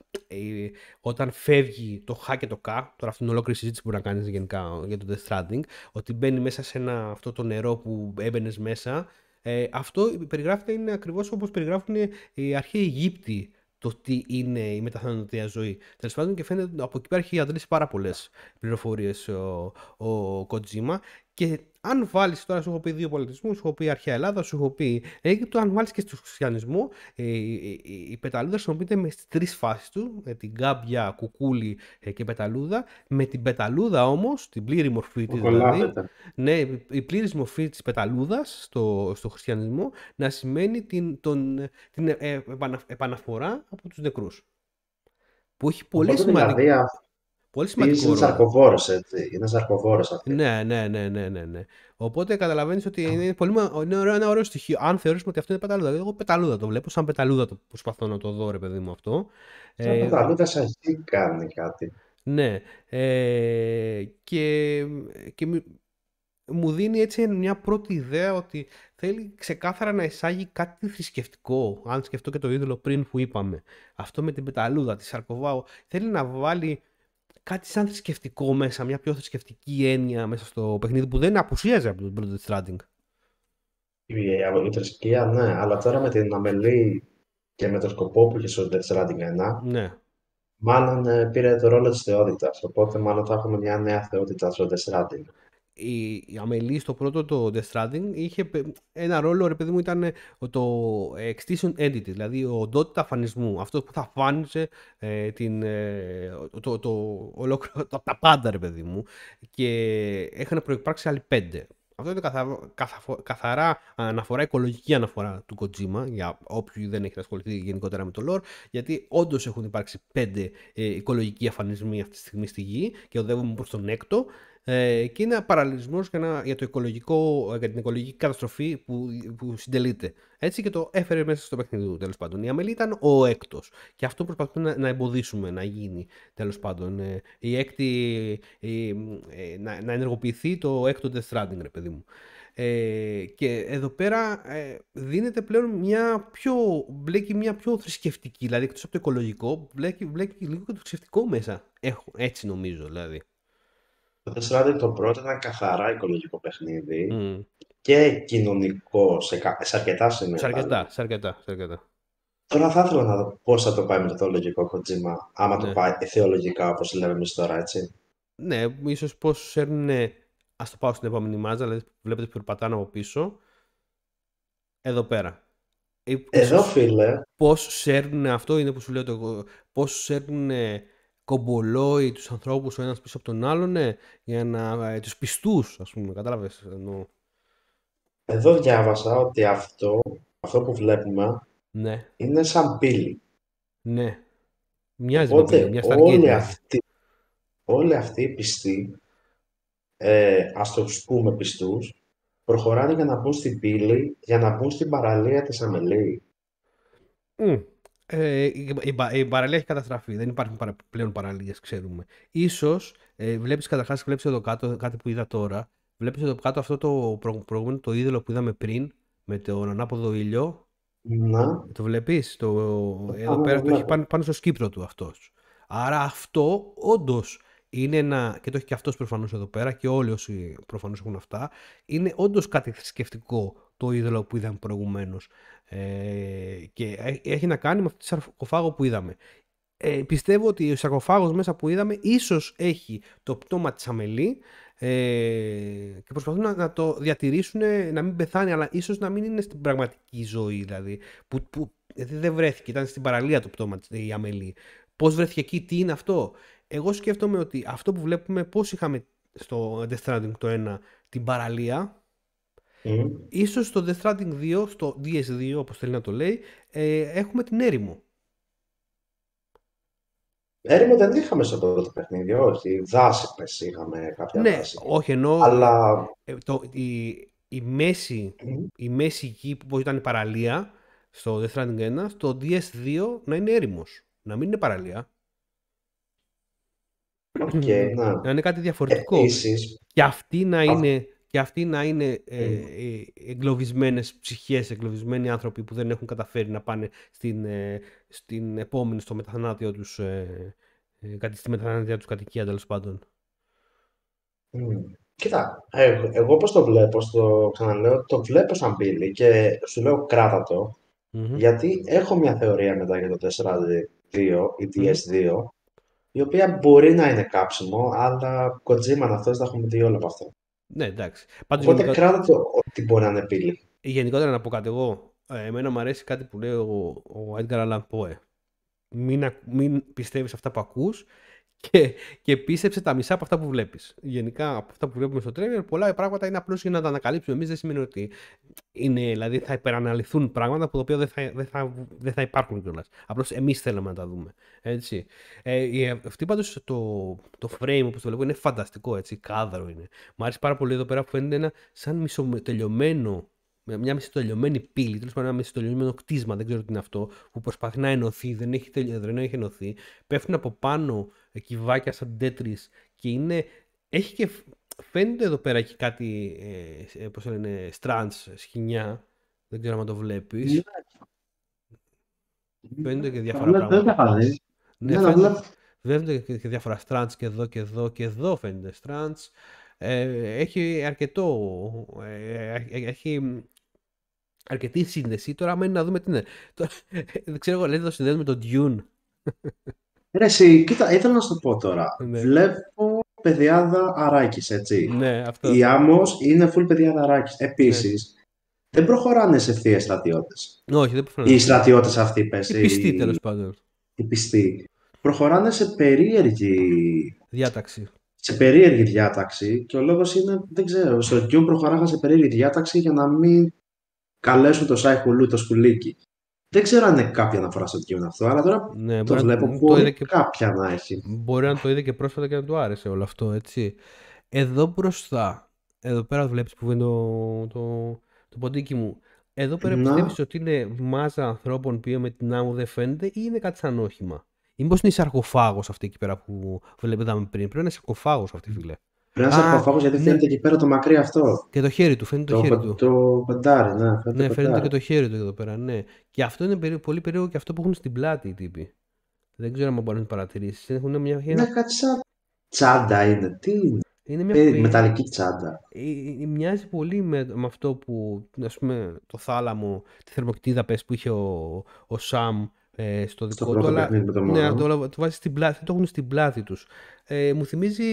όταν φεύγει το χ και το κα τώρα αυτή είναι ολόκληρη συζήτηση που μπορεί να κάνεις γενικά για το Death Stranding ότι μπαίνει μέσα σε ένα, αυτό το νερό που έμπαινες μέσα ε, αυτό περιγράφεται είναι ακριβώς όπως περιγράφουν οι αρχαίοι Αιγύπτιοι το τι είναι η μεταθανατία ζωή. Τέλος πάντων, και φαίνεται από εκεί πέρα έχει αντλήσει πάρα πολλές πληροφορίες ο, ο Κοτζίμα και αν βάλεις τώρα, σου έχω πει δύο πολιτισμούς, σου έχω πει Αρχαία Ελλάδα, σου έχω πει Αίγυπτο, αν βάλεις και στον χριστιανισμό, ε, ε, ε, η πεταλούδα πεταλούδε χρησιμοποιείται με τι τρεις φάσεις του, την κάμπια, κουκούλι και πεταλούδα. Με την πεταλούδα όμως, την πλήρη μορφή της δηλαδή, ναι, η πλήρης μορφή της πεταλούδας στο, στο χριστιανισμό να σημαίνει την, τον, την επαναφορά από τους νεκρούς. Που έχει πολύ σημαντικό. Δηλαδή, Πολύ σημαντικό. Είναι σαρκοβόρος, έτσι. Είναι σαρκοβόρος αυτό. Ναι, ναι, ναι, ναι, ναι, Οπότε καταλαβαίνεις ότι είναι, πολύ, ένα ωραίο στοιχείο. Αν θεωρήσουμε ότι αυτό είναι πεταλούδα. Εγώ πεταλούδα το βλέπω, σαν πεταλούδα το προσπαθώ να το δω, ρε παιδί μου αυτό. Σαν ε, πεταλούδα σαν δει κάνει κάτι. Ναι. Ε, και, και μου δίνει έτσι μια πρώτη ιδέα ότι θέλει ξεκάθαρα να εισάγει κάτι θρησκευτικό. Αν σκεφτώ και το είδωλο πριν που είπαμε. Αυτό με την πεταλούδα, τη σαρκοβάου. Θέλει να βάλει κάτι σαν θρησκευτικό μέσα, μια πιο θρησκευτική έννοια μέσα στο παιχνίδι που δεν απουσίαζε από το Blood Stranding. Η, θρησκεία, ναι, αλλά τώρα με την αμελή και με το σκοπό που είχε στο Death Stranding 1, ναι. μάλλον ε, πήρε το ρόλο της θεότητας. Οπότε, μάλλον θα έχουμε μια νέα θεότητα στο Death η, η Αμελή στο πρώτο το The Stranding είχε ένα ρόλο, ρε παιδί μου, ήταν το extinction entity, δηλαδή ο οντότητα αφανισμού, αυτός που θα φάνησε ε, την, ε, το, το, ολόκληρο, το, τα πάντα, ρε παιδί μου, και είχαν προϋπάρξει άλλοι πέντε. Αυτό είναι καθα, καθα, καθαρά αναφορά, οικολογική αναφορά του Kojima, για όποιου δεν έχει ασχοληθεί γενικότερα με το lore, γιατί όντως έχουν υπάρξει πέντε ε, οικολογικοί αφανισμοί αυτή τη στιγμή στη γη και οδεύουμε προς τον έκτο. Ε, και είναι παραλληλισμό για, για, την οικολογική καταστροφή που, που συντελείται. Έτσι και το έφερε μέσα στο παιχνίδι του τέλος πάντων. Η Αμελή ήταν ο έκτος. Και αυτό προσπαθούμε να, να εμποδίσουμε να γίνει τέλος πάντων. Ε, η έκτη, η, ε, να, να, ενεργοποιηθεί το έκτο Death Stranding, ρε παιδί μου. Ε, και εδώ πέρα ε, δίνεται πλέον μια πιο, μια πιο θρησκευτική, δηλαδή εκτός από το οικολογικό, βλέπει μπλέκει λίγο και το θρησκευτικό μέσα. Έχω, έτσι νομίζω δηλαδή το 4 το πρώτο ήταν καθαρά οικολογικό παιχνίδι και κοινωνικό σε, σε αρκετά σημεία. Σε αρκετά, σε αρκετά, σε αρκετά. Τώρα θα ήθελα να δω πώς θα το πάει με το θεολογικό Kojima, άμα το ναι. πάει ε, θεολογικά όπως λέμε εμείς τώρα, έτσι. Ναι, ίσως πώς έρνουν. Ας το πάω στην επόμενη μάζα, δηλαδή βλέπετε που περπατάνε από πίσω. Εδώ πέρα. Ε, Εδώ, φίλε. Πώς σέρνουν αυτό είναι που σου λέω το εγώ. Πώς σέρνουν κομπολόει τους ανθρώπους ο ένας πίσω από τον άλλον ναι, για να, ε, τους πιστούς ας πούμε, κατάλαβες εννοώ. Εδώ διάβασα ότι αυτό, αυτό που βλέπουμε ναι. είναι σαν πύλη. Ναι. Μοιάζει Οπότε, με πύλη, μια όλοι, αυτοί, όλοι αυτοί οι πιστοί, ε, ας το πούμε πιστούς, προχωράνε για να μπουν στην πύλη, για να μπουν στην παραλία της Αμελή. Mm. Ε, η, η παραλία έχει καταστραφεί. Δεν υπάρχουν πλέον παραλίες, ξέρουμε. Ίσως ε, βλέπεις καταρχάς, βλέπεις εδώ κάτω κάτι που είδα τώρα. Βλέπεις εδώ κάτω αυτό το προ, προηγούμενο το είδωλο που είδαμε πριν με τον ανάποδο ήλιο. Να. Το βλέπεις Το, εδώ πέρα το ναι. έχει πάνω, πάνω στο σκύπτρο του αυτός. Άρα αυτό όντως είναι ένα, και το έχει και αυτός προφανώς εδώ πέρα και όλοι όσοι προφανώς έχουν αυτά, είναι όντως κάτι θρησκευτικό το είδωλο που είδαμε προηγουμένως. Ε, και έχει να κάνει με αυτό το σαρκοφάγο που είδαμε. Ε, πιστεύω ότι ο σαρκοφάγος μέσα που είδαμε ίσως έχει το πτώμα της αμελή ε, και προσπαθούν να, το διατηρήσουν ε, να μην πεθάνει αλλά ίσως να μην είναι στην πραγματική ζωή δηλαδή που, που δηλαδή δεν βρέθηκε, ήταν στην παραλία το πτώμα η αμελή. Πώς βρέθηκε εκεί, τι είναι αυτό. Εγώ σκέφτομαι ότι αυτό που βλέπουμε πώς είχαμε στο Death Stranding το 1 την παραλία Mm. Ίσως στο Death Stranding 2, στο DS2 όπως θέλει να το λέει, ε, έχουμε την έρημο. Έρημο δεν είχαμε στο πρώτο παιχνίδι, όχι. Δάσεπε είχαμε κάποια ναι, δάση. Όχι, ενώ Αλλά... Ε, το, η, η, μέση, mm. η μέση εκεί που ήταν η παραλία στο Death Stranding 1, στο DS2 να είναι έρημος. να μην είναι παραλία. Okay, ναι. να είναι κάτι διαφορετικό. Επίσης, και αυτή να είναι και αυτοί να είναι ε, ε εγκλωβισμένες ψυχές, εγκλωβισμένοι άνθρωποι που δεν έχουν καταφέρει να πάνε στην, ε, στην επόμενη, στο μεταθανάτιο τους ε, ε στη μεταθανάτια τους κατοικία τέλος πάντων. Κοίτα, εγώ, εγώ πώς το βλέπω, στο ξαναλέω, το βλέπω σαν πύλη και σου λέω κράτα γιατί έχω μια θεωρία μετά για το 4D2 ή DS2, mm-hmm. η ds 2 μπορεί να είναι κάψιμο, αλλά να αυτές θα έχουμε δει όλα από αυτά. Ναι, εντάξει. Πάντως, Οπότε κράτο ότι μπορεί να είναι πύλη. Γενικότερα να πω κάτι εγώ. Ε, εμένα μου αρέσει κάτι που λέει ο, ο Edgar Μην, μην πιστεύεις αυτά που ακούς και, και πίστεψε τα μισά από αυτά που βλέπεις. Γενικά, από αυτά που βλέπουμε στο τρέλερ, πολλά πράγματα είναι απλώς για να τα ανακαλύψουμε. Εμείς δεν σημαίνει ότι είναι, δηλαδή θα υπεραναλυθούν πράγματα που τα οποία δεν θα, θα, θα υπάρχουν κιόλας. Απλώς εμείς θέλαμε να τα δούμε. Έτσι. Ε, ε αυτή πάντως το, το frame όπως το βλέπω είναι φανταστικό. Έτσι, κάδρο είναι. Μ' αρέσει πάρα πολύ εδώ πέρα που φαίνεται ένα σαν μισοτελειωμένο μια μισθολιωμένη πύλη, τέλος πάντων ένα μισθολιωμένο κτίσμα, δεν ξέρω τι είναι αυτό, που προσπαθεί να ενωθεί, δεν έχει, τελει... δεν έχει ενωθεί. Πέφτουν από πάνω ε, κυβάκια σαν τέτρις και είναι. Έχει και φαίνεται εδώ πέρα και κάτι, ε, ε πώς λένε, στραντς, σχοινιά. Δεν ξέρω αν το βλέπεις. Φαίνεται και διάφορα πράγματα. Δεν δηλαδή. ναι, ναι, φαίνεται. φαίνονται και διάφορα στραντς και εδώ και εδώ και εδώ φαίνεται στραντς. Ε, έχει αρκετό, ε, ε έχει αρκετή σύνδεση. Τώρα μένει να δούμε τι είναι. δεν ξέρω εγώ, λέτε το συνδέεται με τον Dune. Ρε εσύ, κοίτα, ήθελα να σου το πω τώρα. Ναι. Βλέπω παιδιάδα αράκης, έτσι. Ναι, αυτό. Η Άμμος είναι full παιδιάδα αράκης. Επίση, ναι. δεν προχωράνε σε ευθεία στρατιώτες. Όχι, δεν προχωράνε. Οι στρατιώτες αυτοί, πες. Οι πιστοί, τέλος πάντων. Οι πιστοί. Προχωράνε σε περίεργη... Διάταξη σε περίεργη διάταξη και ο λόγος είναι, δεν ξέρω, στο Dune προχωράγα σε περίεργη διάταξη για να μην καλέσουν το Σάι Χουλού, το σκουλίκι. Δεν ξέρω αν είναι κάποια αναφορά στο κείμενο αυτό, αλλά τώρα ναι, το βλέπω να, και... κάποια να έχει. Μπορεί να το είδε και πρόσφατα και να του άρεσε όλο αυτό, έτσι. Εδώ μπροστά, εδώ πέρα βλέπεις που βγαίνει το, το, το ποντίκι μου. Εδώ πέρα να. ότι είναι μάζα ανθρώπων που με την άμμο δεν φαίνεται ή είναι κάτι σαν όχημα. Ή μήπως είναι σαρκοφάγος αυτή εκεί πέρα που βλέπετε πριν. Πρέπει να είναι σαρκοφάγος αυτή φίλε. Πρέπει να είσαι γιατί ναι. φαίνεται εκεί πέρα το μακρύ αυτό. Και το χέρι του. Φαίνεται το, χέρι του. Το πεντάρι, ναι. Φαίνεται, ναι, φαίνεται και το χέρι του εδώ πέρα. Ναι. Και αυτό είναι πολύ περίεργο και αυτό που έχουν στην πλάτη οι τύποι. Δεν ξέρω αν μπορεί να παρατηρήσει. Έχουν μια χέρι. Ναι, κάτι σαν τσάντα είναι. Τι είναι. Είναι μια ε, μεταλλική τσάντα. Ε, ε, μοιάζει πολύ με, αυτό που, Ας πούμε, το θάλαμο, τη θερμοκτήδα πες που είχε ο Σαμ ε, στο δικό του, αλλά ναι, το ναι, το, το βάζεις στην πλάτη, το έχουν στην πλάτη τους. Ε, μου θυμίζει,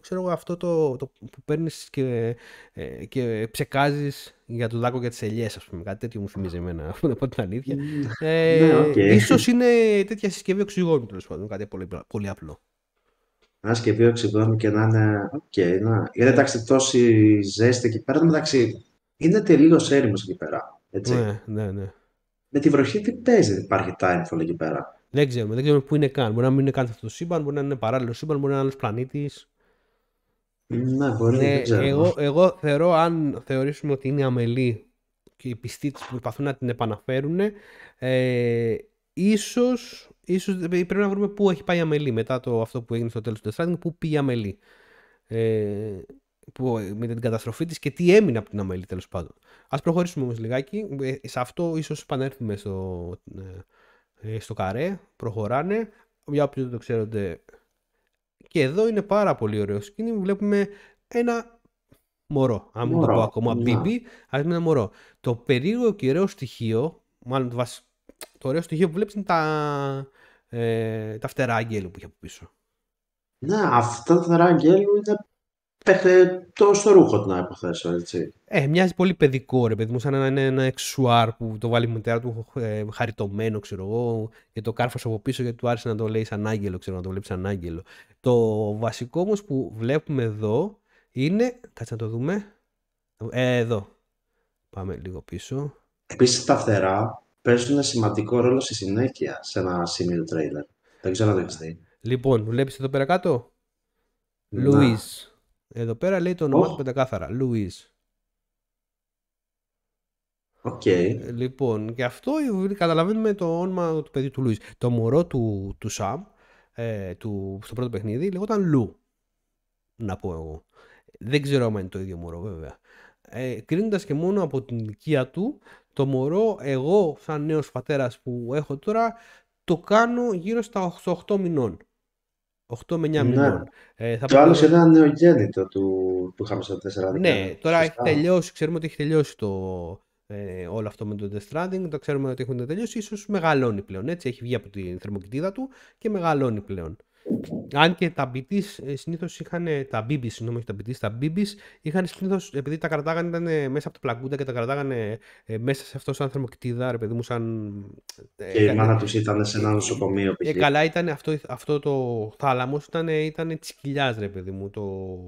ξέρω εγώ, αυτό το, το που παίρνεις και, ε, και ψεκάζεις για το δάκο και τις ελιές, ας πούμε, κάτι τέτοιο μου θυμίζει εμένα, [laughs] να πω την αλήθεια. Ε, ναι, okay. Ίσως είναι τέτοια συσκευή οξυγόνου, τέλος πάντων, κάτι πολύ, πολύ απλό. Ένα συσκευή οξυγόνου και να είναι, okay, να. γιατί εντάξει τόση ζέστη εκεί πέρα, εντάξει, είναι τελείως έρημος εκεί πέρα, έτσι. Ναι, ναι, ναι με τη βροχή τι παίζει, υπάρχει υπάρχει timefall εκεί πέρα. Δεν ξέρουμε, δεν ξέρουμε πού είναι καν. Μπορεί να μην είναι καν αυτό το σύμπαν, μπορεί να είναι παράλληλο σύμπαν, μπορεί να είναι άλλος πλανήτης. Ναι, μπορεί να εγώ, εγώ θεωρώ, αν θεωρήσουμε ότι είναι αμελή και οι πιστοί που προσπαθούν να την επαναφέρουν, ε, ίσως, ίσως ε, πρέπει να βρούμε πού έχει πάει η αμελή μετά το, αυτό που έγινε στο τέλος του Death πού πήγε η αμελή. Ε, που, ε, με την καταστροφή της και τι έμεινε από την αμελή τέλος πάντων. Ας προχωρήσουμε όμως λιγάκι. Ε, σε αυτό ίσως επανέλθουμε στο, ε, ε, στο καρέ. Προχωράνε. Για όποιου δεν το ξέρετε. Και εδώ είναι πάρα πολύ ωραίο σκηνή. Βλέπουμε ένα μωρό. Αν μωρό. το πω ακόμα, ναι. μπίμπι, μωρό. Το περίεργο και ωραίο στοιχείο, μάλλον το, βασ... το ωραίο στοιχείο που βλέπεις είναι τα, ε, τα φτερά αγγέλου που είχε από πίσω. Ναι, αυτά τα φτερά αγγέλου είναι το στο ρούχο να υποθέσω, έτσι. Ε, μοιάζει πολύ παιδικό, ρε παιδί μου, σαν ένα, ένα εξουάρ που το βάλει η μητέρα του ε, χαριτωμένο, ξέρω εγώ, και το κάρφος από πίσω γιατί του άρεσε να το λέει σαν άγγελο, να το βλέπει σαν άγγελο. Το βασικό όμως που βλέπουμε εδώ είναι, κάτσε να το δούμε, ε, εδώ. Πάμε λίγο πίσω. Επίσης τα φτερά παίζουν σημαντικό ρόλο στη συνέχεια σε ένα σημείο τρέιλερ. Δεν ξέρω να το έχεις δει. Λοιπόν, βλέπεις εδώ πέρα κάτω. Ναι. Λουίς. Εδώ πέρα λέει το όνομά του πεντακάθαρα. Λουίς. Okay. Ε, λοιπόν, και αυτό καταλαβαίνουμε το όνομα του παιδιού του Λουίς. Το μωρό του, του Σαμ ε, του, στο πρώτο παιχνίδι λεγόταν Λου. Να πω εγώ. Δεν ξέρω αν είναι το ίδιο μωρό, βέβαια. Ε, Κρίνοντας και μόνο από την ηλικία του, το μωρό, εγώ, σαν νέος πατέρας που έχω τώρα, το κάνω γύρω στα 8 μηνών. 8 με 9 ναι. Ε, θα το άλλο είναι ένα νεογέννητο του, του είχαμε στο 4 Ναι, τώρα έχει τελειώσει, ξέρουμε ότι έχει τελειώσει το, ε, όλο αυτό με το Death Stranding, το ξέρουμε ότι έχουν τελειώσει, ίσως μεγαλώνει πλέον, έτσι, έχει βγει από τη θερμοκοιτήδα του και μεγαλώνει πλέον. Αν και τα BTs ε, συνήθως είχαν. Ε, τα BB, συγγνώμη, όχι τα BTs, τα BB είχαν συνήθως. Επειδή τα κρατάγανε ήταν ε, μέσα από το πλακούντα και τα κρατάγανε μέσα σε αυτό σαν θερμοκτήδα, ρε παιδί μου, σαν. Και η μάνα τους ήταν σε ένα νοσοκομείο. Και καλά, ήταν αυτό, αυτό το θάλαμος ήταν, ήταν της κοιλιάς, ρε παιδί μου. Το...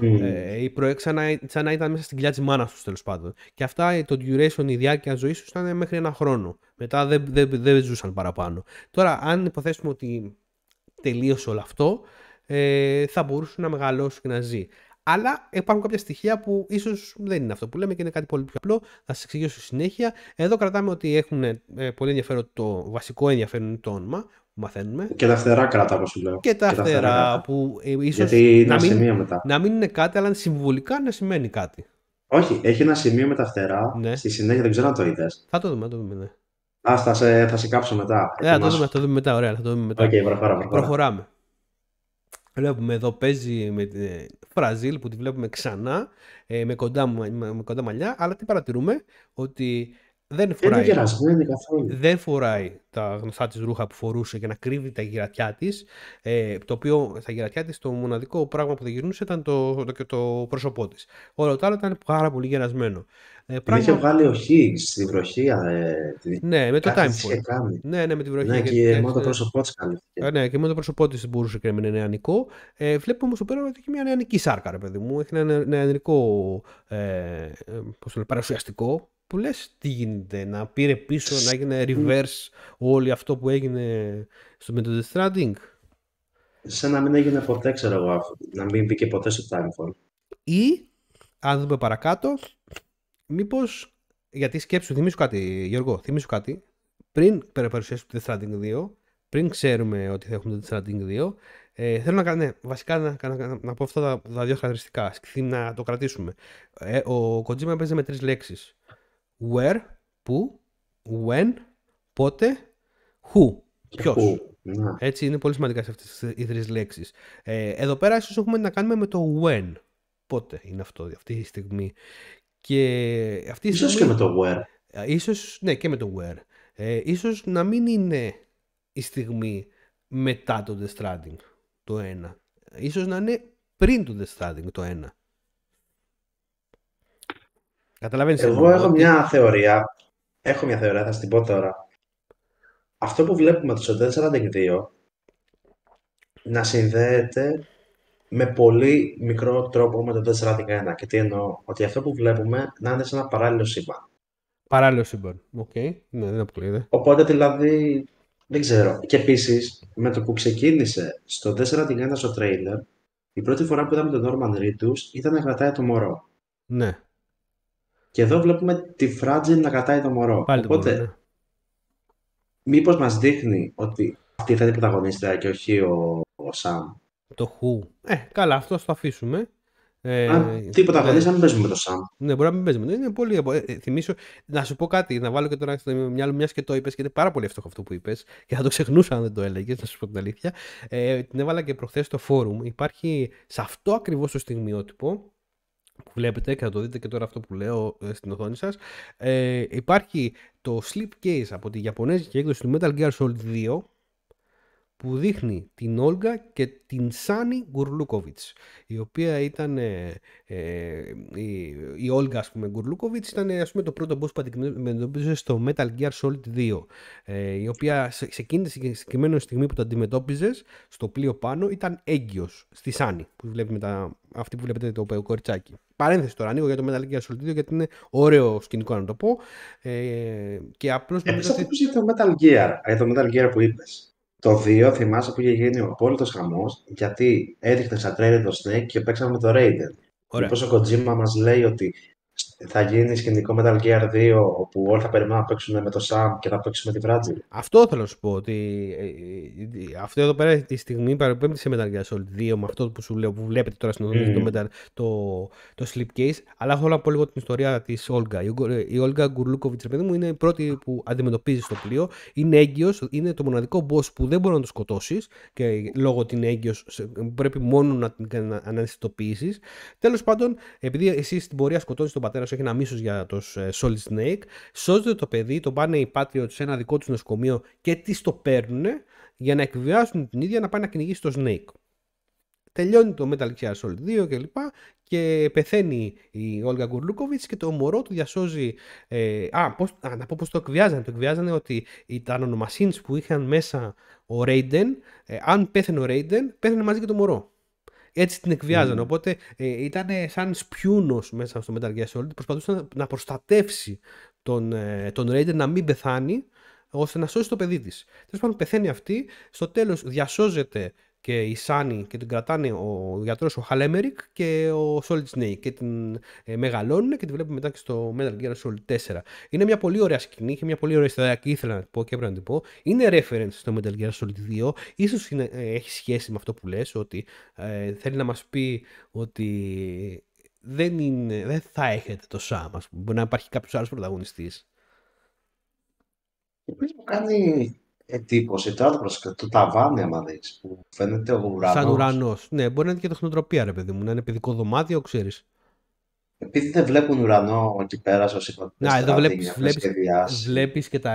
Mm. Ε, η προέξανα ξανά, ήταν μέσα στην κοιλιά της μάνας τους τέλος πάντων. Και αυτά το duration, η διάρκεια ζωής τους ήταν μέχρι ένα χρόνο. Μετά δεν, δεν, δεν ζούσαν παραπάνω. Τώρα, αν υποθέσουμε ότι τελείωσε όλο αυτό, ε, θα μπορούσε να μεγαλώσει και να ζει. Αλλά υπάρχουν κάποια στοιχεία που ίσως δεν είναι αυτό που λέμε και είναι κάτι πολύ πιο απλό. Θα σας εξηγήσω στη συνέχεια. Εδώ κρατάμε ότι έχουν ε, πολύ ενδιαφέρον το βασικό ενδιαφέρον είναι το όνομα που μαθαίνουμε. Και τα φτερά κρατά, όπως λέω. Και τα, φτερά, που ε, ίσω να, μετά. να μην είναι κάτι, αλλά συμβολικά να σημαίνει κάτι. Όχι, έχει ένα σημείο με τα φτερά. Ναι. Στη συνέχεια δεν ξέρω αν το είδες. Θα το δούμε, το δούμε. Ναι. Α, θα σε, θα σε κάψω μετά. Ναι, θα το δούμε, δούμε μετά. Ωραία, θα το δούμε μετά. Okay, προχωρά, προχωρά. Προχωράμε. Βλέπουμε εδώ παίζει με την... Ε, Φραζίλ, που τη βλέπουμε ξανά ε, με κοντά, με κοντά μαλλιά, αλλά τι παρατηρούμε ότι ε, δεν φοράει, δεν, δεν, δεν φοράει τα γνωστά της ρούχα που φορούσε για να κρύβει τα γυρατιά της, ε, το οποίο στα γυρατιά της το μοναδικό πράγμα που δεν γυρνούσε ήταν το, το, το πρόσωπό της. Όλο το άλλο ήταν πάρα πολύ γερασμένο. Ε, πράγμα... Είχε βγάλει ο στη βροχή. Ε, Ναι, με το time point. Ναι, ναι, με τη βροχή. Ναι, και, μόνο το πρόσωπό της καλύφθηκε. Ε, ναι, και μόνο το πρόσωπό της μπορούσε και να είναι νεανικό. Ε, βλέπουμε όμως πέρα ότι έχει μια νεανική σάρκα, ρε παιδί μου. Έχει ένα νεανικό, ε, ε πώς παρουσιαστικό που λες τι γίνεται, να πήρε πίσω, να έγινε reverse όλο αυτό που έγινε στο με το Death Stranding. Σαν να μην έγινε ποτέ, ξέρω εγώ, να μην μπήκε ποτέ στο Timefall. Ή, αν δούμε παρακάτω, μήπως, γιατί σκέψου, θυμίσου κάτι Γιώργο, θυμίσου κάτι, πριν παρουσιάσει το Death Stranding 2, πριν ξέρουμε ότι θα έχουμε το Death Stranding 2, ε, θέλω να ναι, βασικά να, να, να, πω αυτά τα, δύο χαρακτηριστικά, να το κρατήσουμε. Ε, ο Kojima παίζει με τρεις λέξεις where, πού, when, πότε, who, ποιος. Ναι. Έτσι είναι πολύ σημαντικά σε αυτές οι τρεις λέξεις. Ε, εδώ πέρα ίσως έχουμε να κάνουμε με το when. Πότε είναι αυτό, αυτή η στιγμή. Και αυτή ίσως και με το where. Ίσως, ναι, και με το where. Ε, ίσως να μην είναι η στιγμή μετά το The Stranding το ένα. Ίσως να είναι πριν το The Stranding το ένα. Καταλαβαίνεις. Εγώ έχω μια θεωρία. Έχω μια θεωρία, θα την πω τώρα. Αυτό που βλέπουμε το στο 4 να συνδέεται με πολύ μικρό τρόπο με το 41 1 Και τι εννοώ, ότι αυτό που βλέπουμε να είναι σε ένα παράλληλο σύμπαν. Παράλληλο σύμπαν. Οκ. Ναι, δεν αποκλείεται. Οπότε δηλαδή δεν ξέρω. Και επίσης, με το που ξεκίνησε στο 41 στο τρέιλερ, η πρώτη φορά που είδαμε τον νόρμαν Reedus ήταν να κρατάει το μωρό. Ναι. Και εδώ βλέπουμε τη Φράτζιν να κρατάει το μωρό. Πάλι Οπότε, ναι. μήπως μας δείχνει ότι αυτή θα είναι η πρωταγωνίστρια και όχι ο, ο Σαμ. Το Who. Ε, καλά, αυτό το αφήσουμε. Ε, Αν τίποτα δεν ναι. να μην παίζουμε το Σαμ. Ναι, μπορεί να μην παίζουμε. Ναι, είναι πολύ. Ε, ε να σου πω κάτι, να βάλω και τώρα στο μυαλό μιας και το είπες και είναι πάρα πολύ εύστοχο αυτό που είπες και θα το ξεχνούσα αν δεν το έλεγες, να σου πω την αλήθεια. Ε, την έβαλα και προχθές στο φόρουμ. Υπάρχει σε αυτό ακριβώς το στιγμιότυπο που βλέπετε και θα το δείτε και τώρα αυτό που λέω ε, στην οθόνη σας ε, υπάρχει το Sleep Case από τη Ιαπωνέζικη έκδοση του Metal Gear Solid 2 που δείχνει την Όλγα και την Σάνι Γκουρλούκοβιτς, η οποία ήταν, ε, ε, η, η Όλγα ας πούμε Γκουρλούκοβιτς, ήταν ας πούμε το πρώτο boss που αντιμετώπιζε στο Metal Gear Solid 2, ε, η οποία σε, εκείνη τη συγκεκριμένη στιγμή που το αντιμετώπιζες στο πλοίο πάνω ήταν έγκυος στη Σάνι, που βλέπει μετά, αυτή που βλέπετε το κοριτσάκι. Παρένθεση τώρα, ανοίγω για το Metal Gear Solid 2 γιατί είναι ωραίο σκηνικό να το πω. Ε, και απλώς... Επίσης, το Metal Gear, το Metal Gear που είπες, το 2 θυμάσαι που είχε γίνει ο απόλυτος χαμός γιατί έδειχνε σαν τρέιντερ το Snake και παίξαμε με το Raiden. Ωραία. Λοιπόν, ο Kojima μας λέει ότι θα γίνει σκηνικό Metal Gear 2 όπου όλοι θα περιμένουν να παίξουν με το Sam και θα παίξουν με τη Βράτζη. Αυτό θέλω να σου πω ότι ε, ε, ε, αυτό εδώ πέρα τη στιγμή παραπέμπει σε Metal Gear Solid 2 με αυτό που σου λέω που βλέπετε τώρα στην οδόνη mm. το, το, το αλλά θέλω να πω λίγο την ιστορία της Όλγα. Η Όλγα Γκουρλούκοβιτς παιδί μου είναι η πρώτη που αντιμετωπίζει το πλοίο είναι έγκυος, είναι το μοναδικό boss που δεν μπορεί να το σκοτώσεις και λόγω την έγκυο πρέπει μόνο να την αναισθητοποιήσεις. Τέλος πάντων, επειδή εσύ στην πορεία σκοτώσει τον πατέρα έχει ένα μίσος για το ε, Solid Snake. Σώζεται το παιδί, το πάνε οι Πάτριο σε ένα δικό τους νοσοκομείο και τις το παίρνουν για να εκβιάσουν την ίδια να πάει να κυνηγήσει το Snake. Τελειώνει το Metal Gear Solid 2 κλπ. Και πεθαίνει η Όλγα Γκουρλούκοβιτ και το μωρό του διασώζει. Ε, α, να πω πώς το εκβιάζανε. Το εκβιάζανε ότι ήταν ονομασίνη που είχαν μέσα ο Ρέιντεν, αν πέθανε ο Ρέιντεν, πέθανε μαζί και το μωρό. Έτσι την εκβιάζαν. Οπότε ε, ήταν σαν σπιούνος μέσα στο Metal Gear Solid. Προσπαθούσε να, προστατεύσει τον, ε, τον Raider να μην πεθάνει ώστε να σώσει το παιδί της. Τέλος πάντων, πεθαίνει αυτή. Στο τέλος διασώζεται και η Σάνι και την κρατάνε ο γιατρός ο Χαλέμερικ και ο Solid Snake και την ε, μεγαλώνουν και τη βλέπουμε μετά και στο Metal Gear Solid 4. Είναι μια πολύ ωραία σκηνή, είχε μια πολύ ωραία ιστορία και ήθελα να την πω και έπρεπε να την πω. Είναι reference στο Metal Gear Solid 2, ίσως ε, έχει σχέση με αυτό που λες ότι ε, θέλει να μας πει ότι δεν, είναι, δεν θα έχετε το Sam, ας πούμε. μπορεί να υπάρχει κάποιος άλλος πρωταγωνιστής. Επίσης μου κάνει εντύπωση. Τώρα το το ταβάνι άμα δεις, που φαίνεται ο ουρανός. Σαν ουρανός. Ναι, μπορεί να είναι και τεχνοτροπία ρε παιδί μου, να είναι παιδικό δωμάτιο, ξέρεις. Επειδή δεν βλέπουν ουρανό εκεί πέρα στο Να, εδώ βλέπεις, βλέπεις, και τα,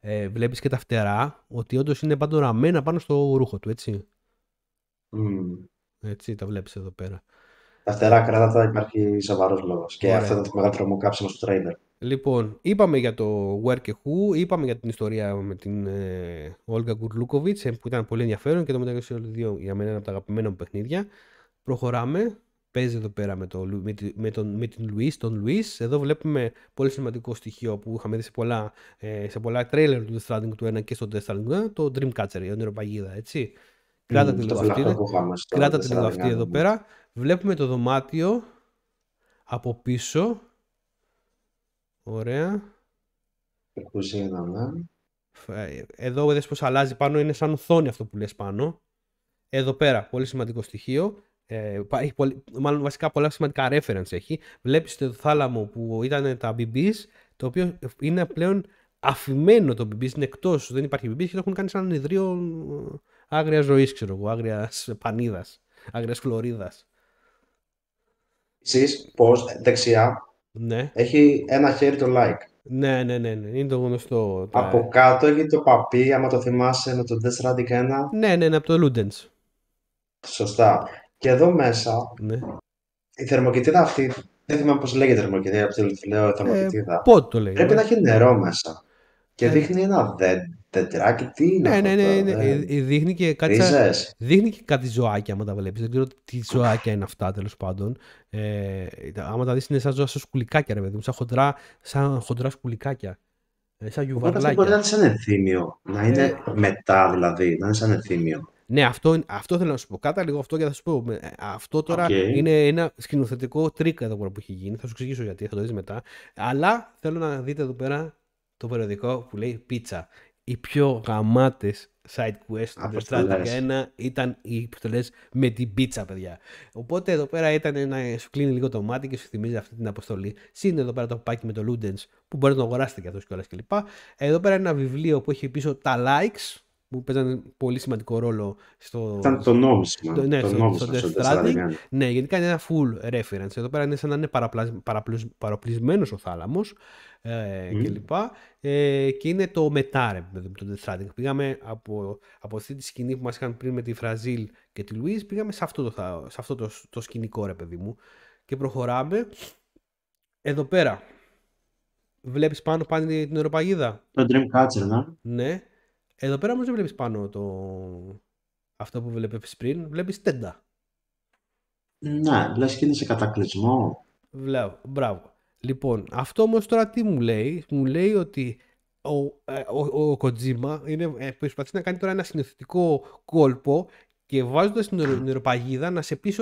ε, βλέπεις και τα φτερά, ότι όντως είναι πάντα ραμμένα πάνω στο ρούχο του, έτσι. Mm. Έτσι, τα βλέπεις εδώ πέρα. Τα φτερά κράτα υπάρχει σοβαρός λόγος. Και αυτό είναι το μεγάλο τρομοκάψιμο στο τρέιλερ. Λοιπόν, είπαμε για το Where και Who, είπαμε για την ιστορία με την ε, Όλγα Γκουρλούκοβιτς ε, που ήταν πολύ ενδιαφέρον και το μεταξύ όλων δύο για μένα ένα από τα αγαπημένα μου παιχνίδια. Προχωράμε, παίζει εδώ πέρα με, το, με, τον, με την Λουίς, τον Λουίς. Εδώ βλέπουμε πολύ σημαντικό στοιχείο που είχαμε δει σε πολλά, ε, σε πολλά τρέιλερ του Death Stranding του 1 και στο Death Stranding 1, το Dreamcatcher, η ονειροπαγίδα, έτσι. Κράτα την λίγο αυτή, κράτα την λίγο αυτή εδώ ναι. πέρα. Βλέπουμε το δωμάτιο από πίσω Ωραία. Εδώ δες πως αλλάζει πάνω, είναι σαν οθόνη αυτό που λες πάνω. Εδώ πέρα, πολύ σημαντικό στοιχείο. Ε, μάλλον βασικά πολλά σημαντικά reference έχει. Βλέπεις το θάλαμο που ήταν τα BBs, το οποίο είναι πλέον αφημένο το BBs, είναι εκτός, δεν υπάρχει BBs και το έχουν κάνει σαν ιδρύο ε, άγρια ζωής, ξέρω εγώ, άγριας πανίδας, άγριας χλωρίδα. Εσεί, πώ δεξιά ναι. Έχει ένα χέρι το like. Ναι, ναι, ναι, ναι. είναι το γνωστό. Το... Από κάτω έχει το παπί, άμα το θυμάσαι, με το Death Stranding 1. Ναι, ναι, είναι από το Ludens. Σωστά. Και εδώ μέσα, ναι. η θερμοκοιτήτα αυτή, δεν θυμάμαι πώς λέγεται θερμοκοιτήτα, από λέω Ε, πότε το λέγεται. Πρέπει να έχει νερό μέσα. Και ε. δείχνει ένα δέντρο Τετράκι, τι ναι, ναι, ναι, ναι. ναι, ναι. Δείχνει, και κάτι δείχνει και ζωάκια, άμα τα βλέπεις. Δεν ξέρω τι ζωάκια είναι αυτά, τέλος πάντων. Ε, άμα τα δεις, είναι σαν ζωά, σαν σκουλικάκια, ρε παιδί μου. Σαν χοντρά, σαν χοντρά σκουλικάκια. Ε, σαν γιουβαρλάκια. Αυτό μπορεί να είναι σαν ενθύμιο, Να είναι ε. μετά, δηλαδή. Να είναι σαν ενθύμιο. Ναι, αυτό, αυτό θέλω να σου πω. Κάτα λίγο αυτό και θα σου πω. Αυτό τώρα είναι ένα σκηνοθετικό τρίκ εδώ που έχει γίνει. Θα σου εξηγήσω γιατί, θα το δεις μετά. Αλλά θέλω να δείτε εδώ πέρα το περιοδικό που λέει πίτσα οι πιο γαμάτες side quest του ένα 1 ήταν οι λες, με την πίτσα, παιδιά. Οπότε εδώ πέρα ήταν να σου κλείνει λίγο το μάτι και σου θυμίζει αυτή την αποστολή. Συν εδώ πέρα το πάκι με το Ludens που μπορεί να το αγοράσετε κι αυτός κιόλας κλπ. Εδώ πέρα ένα βιβλίο που έχει πίσω τα likes που παίζαν πολύ σημαντικό ρόλο στο. Ήταν το νόμισμα. Στο, ναι, το στο, στο Ναι, ναι γιατί κάνει ένα full reference. Εδώ πέρα είναι σαν να είναι ο θάλαμος ε, mm. κλπ. Ε, και είναι το μετά ρε, το Death Stranding. Πήγαμε από, από αυτή τη σκηνή που μας είχαν πριν με τη Φραζίλ και τη Λουίζ, πήγαμε σε αυτό, το, σε αυτό το, το σκηνικό ρε παιδί μου. Και προχωράμε. Εδώ πέρα. Βλέπεις πάνω πάνω την νεροπαγίδα. Το Dreamcatcher, ναι. Ναι εδώ πέρα όμως δεν βλέπεις πάνω το... αυτό που βλέπεις πριν, βλέπεις τέντα. Ναι, λες και είναι σε κατακλυσμό. Βλέπω, μπράβο. Λοιπόν, αυτό όμως τώρα τι μου λέει, μου λέει ότι ο, ε, ο, ο Kojima είναι, ε, προσπαθεί να κάνει τώρα ένα συνηθιστικό κόλπο και βάζοντας την νεροπαγίδα να σε πείσει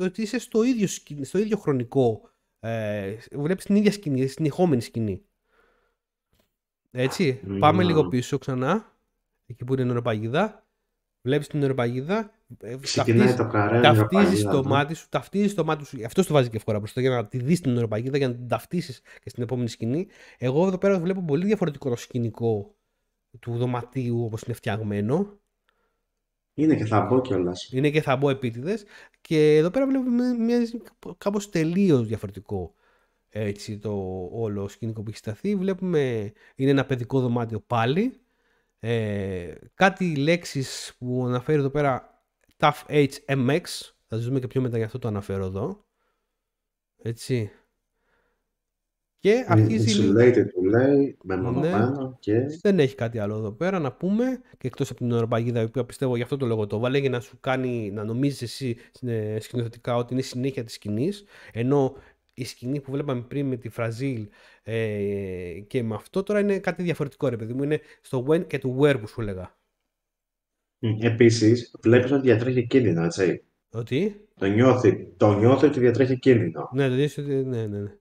ότι, είσαι στο ίδιο, στο ίδιο χρονικό. Ε, Βλέπεις την ίδια σκηνή, συνεχόμενη σκηνή. Έτσι. Πάμε λίγο πίσω ξανά εκεί που είναι η νεροπαγίδα, βλέπεις την νεροπαγίδα, ε, Ξεκινάει το καρέ, ταυτίζει το ναι. μάτι σου, ταυτίζεις το μάτι σου. Αυτό το βάζει και φορά μπροστά για να τη δεις την νεροπαγίδα, για να την ταυτίσει και στην επόμενη σκηνή. Εγώ εδώ πέρα βλέπω πολύ διαφορετικό το σκηνικό του δωματίου όπως είναι φτιαγμένο. Είναι και θα μπω κιόλας. Είναι και θα μπω επίτηδες. Και εδώ πέρα βλέπουμε μια, κάπως τελείως διαφορετικό έτσι, το όλο σκηνικό που έχει σταθεί. Βλέπουμε είναι ένα παιδικό δωμάτιο πάλι ε, κάτι λέξεις που αναφέρει εδώ πέρα Tough HMX, θα δούμε και πιο μετά για αυτό το αναφέρω εδώ. Έτσι. Και ε, αρχίζει... Insulated που λέει, μεμονωμένο ναι. και... Δεν έχει κάτι άλλο εδώ πέρα να πούμε και εκτός από την ορμπαγίδα, η οποία πιστεύω για αυτό το λόγο το βάλε για να σου κάνει να νομίζεις εσύ ε, σκηνοθετικά ότι είναι συνέχεια της σκηνής, ενώ η σκηνή που βλέπαμε πριν με τη Φραζίλ ε, και με αυτό τώρα είναι κάτι διαφορετικό, ρε παιδί μου. Είναι στο when και το where που σου έλεγα. Ε, Επίσης, βλέπεις ότι διατρέχει κίνδυνο, έτσι. Ότι. Το νιώθει, το νιώθει ότι διατρέχει κίνδυνο. Ναι, το νιώθεις ότι. Ναι, ναι, ναι.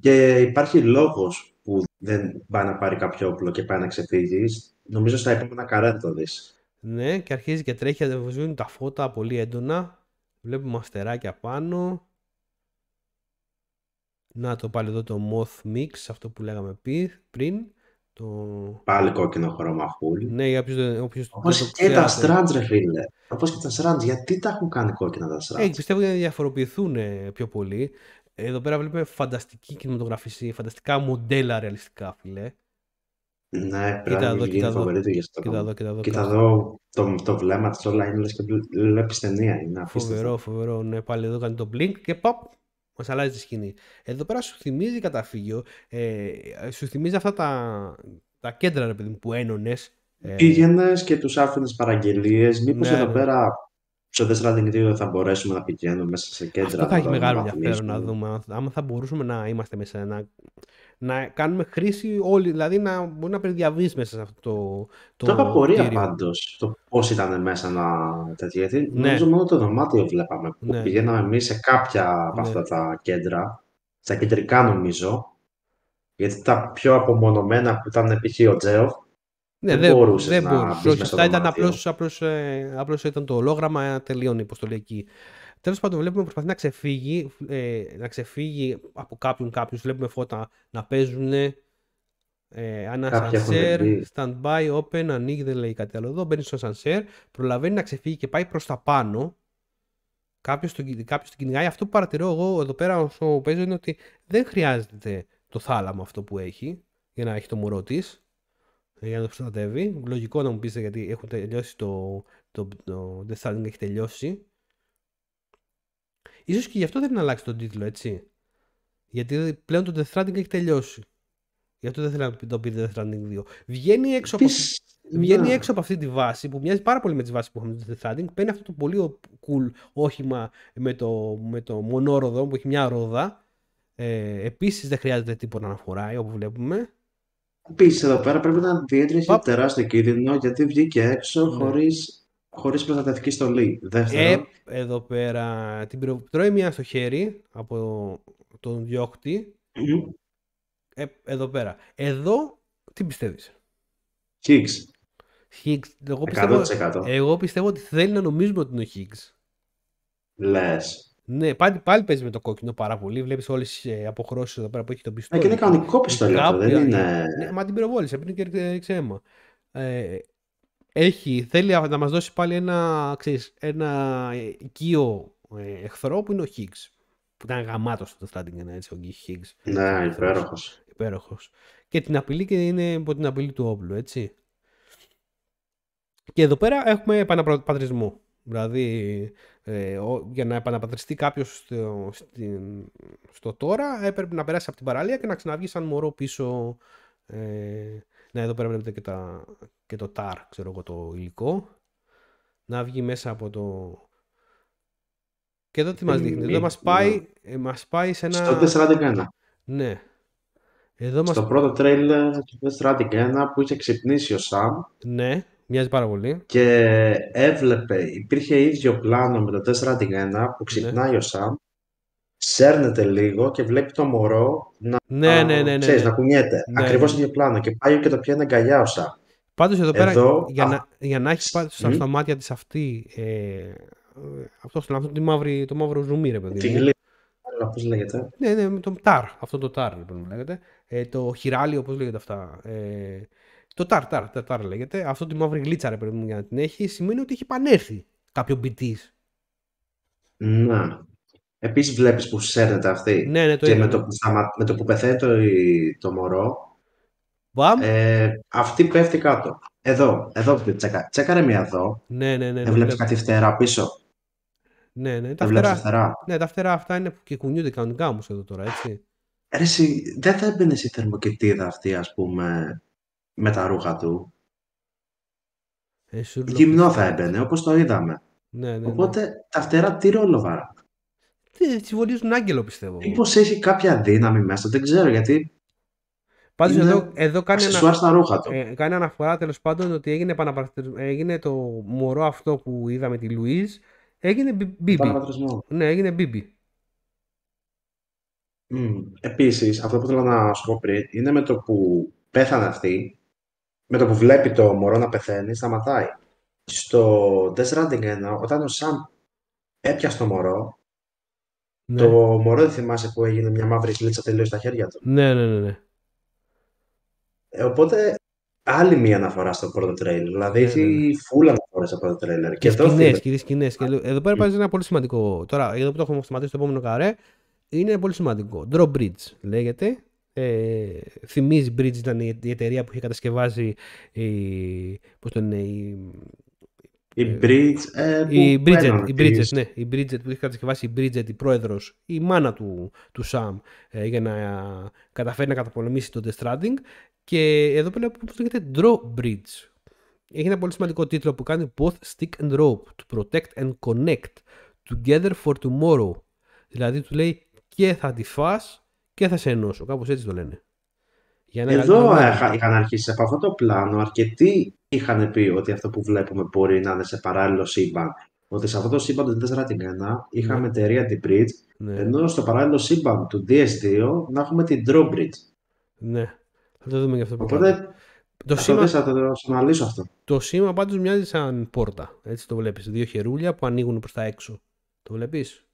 Και υπάρχει λόγος που δεν πάει να πάρει κάποιο όπλο και πάει να ξεφύγεις. Νομίζω στα επόμενα καρά το δεις. Ναι, και αρχίζει και τρέχει, ανεβοζούν τα φώτα πολύ έντονα. Βλέπουμε αστεράκια πάνω. Να το πάλι εδώ το Moth Mix, αυτό που λέγαμε πριν. Το... Πάλι κόκκινο χρώμα χούλι. Ναι, για όποιος, όποιος Όπως το και τα strands ρε φίλε. Όπως και τα strands. Γιατί τα έχουν κάνει κόκκινα τα strands. Ε, πιστεύω ότι διαφοροποιηθούν ε, πιο πολύ. Εδώ πέρα βλέπουμε φανταστική κινηματογραφία, φανταστικά μοντέλα ρεαλιστικά, φίλε. Ναι, πράγματι είναι φοβερή αυτό. Κοίτα εδώ, κοίτα Κοίτα εδώ το, το βλέμμα της όλα είναι λες και βλέπεις ταινία. Είναι φοβερό, φοβερό. Ναι, πάλι εδώ κάνει το blink και παπ, Μας αλλάζει τη σκηνή. Εδώ πέρα σου θυμίζει καταφύγιο, ε, σου θυμίζει αυτά τα, τα κέντρα ρε, που ένωνες. Πήγαινες και τους άφηνες παραγγελίες. Μήπως ναι, εδώ πέρα στο 4-2 θα μπορέσουμε να πηγαίνουμε μέσα σε κέντρα. Αυτό θα έχει μεγάλο ενδιαφέρον να δούμε. Άμα θα μπορούσαμε να είμαστε μέσα σε ένα να κάνουμε χρήση όλοι, δηλαδή να μπορεί να περιδιαβεί μέσα σε αυτό το Το, το απορία, πορεία το πώς ήταν μέσα να τέτοιο, γιατί ναι. νομίζω μόνο το δωμάτιο βλέπαμε, που ναι. πηγαίναμε εμείς σε κάποια από ναι. αυτά τα κέντρα, στα κεντρικά νομίζω, γιατί τα πιο απομονωμένα που ήταν π.χ. ο Τζέο, ναι, δεν μπορούσε. να μπορούσες. Αυτά ήταν απλώ ε, ήταν το ολόγραμμα, τελειώνει η υποστολή εκεί. Τέλος πάντων, βλέπουμε προσπαθεί να ξεφύγει, ε, να ξεφύγει από κάποιον κάποιου. Βλέπουμε φώτα να παίζουν. Ε, ένα σανσέρ, stand-by, open, ανοίγει, δεν λέει κάτι άλλο. Εδώ μπαίνει στο σανσέρ, προλαβαίνει να ξεφύγει και πάει προς τα πάνω. Κάποιος τον, κάποιος τον κυνηγάει. Αυτό που παρατηρώ εγώ εδώ πέρα όσο παίζω είναι ότι δεν χρειάζεται το θάλαμο αυτό που έχει για να έχει το μωρό της. Για να το προστατεύει. Λογικό να μου πείτε γιατί έχουν τελειώσει το. Το, το, το, έχει τελειώσει. Ίσως και γι' αυτό δεν αλλάξει τον τίτλο, έτσι. Γιατί πλέον το Death Stranding έχει τελειώσει. Γι' αυτό δεν θέλει να το πει Death Stranding 2. Βγαίνει έξω, από, βγαίνει αυτή τη βάση που μοιάζει πάρα πολύ με τις βάσεις που είχαμε το Death Stranding. Παίρνει αυτό το πολύ cool όχημα με το, με το μονόροδο που έχει μια ρόδα. Ε, Επίσης δεν χρειάζεται τίποτα να φοράει όπω βλέπουμε. Επίσης εδώ πέρα πρέπει να διέτρεχε τεράστιο κίνδυνο γιατί βγήκε έξω ναι. χωρίς χωρίς προστατευτική στολή. Ε, εδώ πέρα την πυρο... τρώει μία στο χέρι από τον διώκτη. Mm. Ε, εδώ πέρα. Εδώ τι πιστεύεις. Higgs. Higgs. Εγώ πιστεύω, 100%. εγώ πιστεύω ότι θέλει να νομίζουμε ότι είναι ο Higgs. Λες. Ναι, πάλι, πάλι παίζει με το κόκκινο πάρα πολύ. Βλέπεις όλες τις ε, αποχρώσεις εδώ πέρα που έχει τον πιστόλι. Ε, και είναι κανονικό πιστόλι αυτό, δεν είναι. Ναι, μα την πυροβόλησε, πριν και ρίξε αίμα. Ε, έχει, θέλει να μας δώσει πάλι ένα, ξέρεις, ένα οικείο ε, εχθρό που είναι ο Higgs. Που ήταν γαμάτος στο starting έτσι, ο Higgs. Ναι, υπέροχος. Υπέροχος. Και την απειλή και είναι υπό την απειλή του όπλου, έτσι. Και εδώ πέρα έχουμε επαναπατρισμό. Δηλαδή, ε, για να επαναπατριστεί κάποιος στο, τώρα, έπρεπε να περάσει από την παραλία και να ξαναβγεί σαν μωρό πίσω. Ε, ναι, εδώ πέρα βλέπετε και τα, και το tar, ξέρω εγώ, το υλικό, να βγει μέσα από το... Και εδώ τι μας ε, δείχνει, ε, εδώ μας ε, πάει, μας πάει σε ένα... Στο 4.11. Ναι. Εδώ Στο πρώτο τρέιλερ του 4.11 που είχε ξυπνήσει ο Σαμ. Ναι, μοιάζει πάρα πολύ. Και έβλεπε, υπήρχε ίδιο πλάνο με το 4.11 που ναι. ξυπνάει ναι. ο Σαμ σέρνεται λίγο και βλέπει το μωρό να, ναι, ναι, ναι, ναι. Ξέρεις, ναι. να κουνιέται. Ναι, Ακριβώς ναι. ίδιο πλάνο. Και πάει και το πιάνει αγκαλιά ο Σαμ. Πάντως εδώ, πέρα, για, να, για να έχεις πάρει mm. στα μάτια της αυτή. Ε, αυτό το, αυτό το μαύρο ζουμί, ρε παιδί. Τι πώς λέγεται. Ναι, ναι, το τάρ. Αυτό το τάρ, λοιπόν, λέγεται. Ε, το χειράλι, όπω λέγεται αυτά. Ε, το τάρ, τάρ, τάρ, τάρ λέγεται. Αυτό τη μαύρη γλίτσα, ρε παιδί μου, για να την έχει, σημαίνει ότι έχει πανέρθει κάποιο μπιτής. Να. Επίσης, βλέπεις που σέρνεται αυτή. Ναι, ναι, και με το, που, με το που πεθαίνει το, το μωρό, ε, αυτή πέφτει κάτω. Εδώ, εδώ τσέκα. Τσέκαρε μία εδώ. Ναι, ναι, ναι. ναι δεν βλέπεις κάτι φτερά πίσω. Ναι, ναι. Τα φτερά, Ναι, τα φτερά αυτά είναι που και κουνιούνται κανονικά όμως εδώ τώρα, έτσι. Ρε, δεν θα έμπαινε η θερμοκοιτίδα αυτή, ας πούμε, με τα ρούχα του. Ε, Γυμνό θα έμπαινε, όπως το είδαμε. Ναι, ναι, ναι. Οπότε ναι. τα φτερά τι ρόλο βαρά. Τι βολίζουν άγγελο, πιστεύω. Μήπως έχει κάποια δύναμη μέσα, δεν ξέρω γιατί Πάντως εδώ, εδώ κάνει, ένα, στα ρούχα του. Ε, κάνει αναφορά τέλος πάντων ότι έγινε, έγινε το μωρό αυτό που είδαμε τη Λουίζ. Έγινε μπίμπι. Ναι, έγινε μπίμπι. Mm. Επίσης, αυτό που θέλω να σου πω πριν είναι με το που πέθανε αυτή, με το που βλέπει το μωρό να πεθαίνει, σταματάει. Στο Death Running 1, όταν ο Σαμ έπιασε το μωρό, ναι. το μωρό δεν θυμάσαι που έγινε μια μαύρη κλίτσα τελείως στα χέρια του. Ναι, ναι, ναι. ναι. Ε, οπότε άλλη μία αναφορά στο πρώτο τρέιλερ. Δηλαδή ναι, έχει ναι, ναι. φούλα αναφορά στο πρώτο τρέιλερ. Και σκηνέ, και σκηνές. Εδώ πέρα παίζει ένα πολύ σημαντικό. Τώρα, εδώ που το έχουμε σταματήσει το επόμενο καρέ, είναι πολύ σημαντικό. Draw Bridge λέγεται. Ε, θυμίζει Bridge ήταν η εταιρεία που είχε κατασκευάσει η, πώς το η, η Bridget. Ε, ε, που Bridget, η Bridget, ναι. Η Bridget που είχε κατασκευάσει η Bridget, η πρόεδρος, η μάνα του, του Sam, ε, για να καταφέρει να καταπολεμήσει το Death Stranding. Και εδώ πέρα που λέγεται Bridge Έχει ένα πολύ σημαντικό τίτλο που κάνει Both Stick and Rope. To protect and connect. Together for tomorrow. Δηλαδή του λέει και θα τη φας και θα σε ενώσω. Κάπως έτσι το λένε. Εδώ είχαν, είχαν αρχίσει από αυτό το πλάνο. Αρκετοί είχαν πει ότι αυτό που βλέπουμε μπορεί να είναι σε παράλληλο σύμπαν. Ότι σε αυτό το σύμπαν του 4 1 είχαμε ναι. εταιρεία Bridge, ναι. ενώ στο παράλληλο σύμπαν του DS2 να έχουμε την Drawbridge. Ναι. Θα το δούμε και αυτό που Οπότε, Το σήμα, θα το αναλύσω αυτό. Το σήμα πάντως μοιάζει σαν πόρτα. Έτσι το βλέπεις. Δύο χερούλια που ανοίγουν προς τα έξω. Το βλέπεις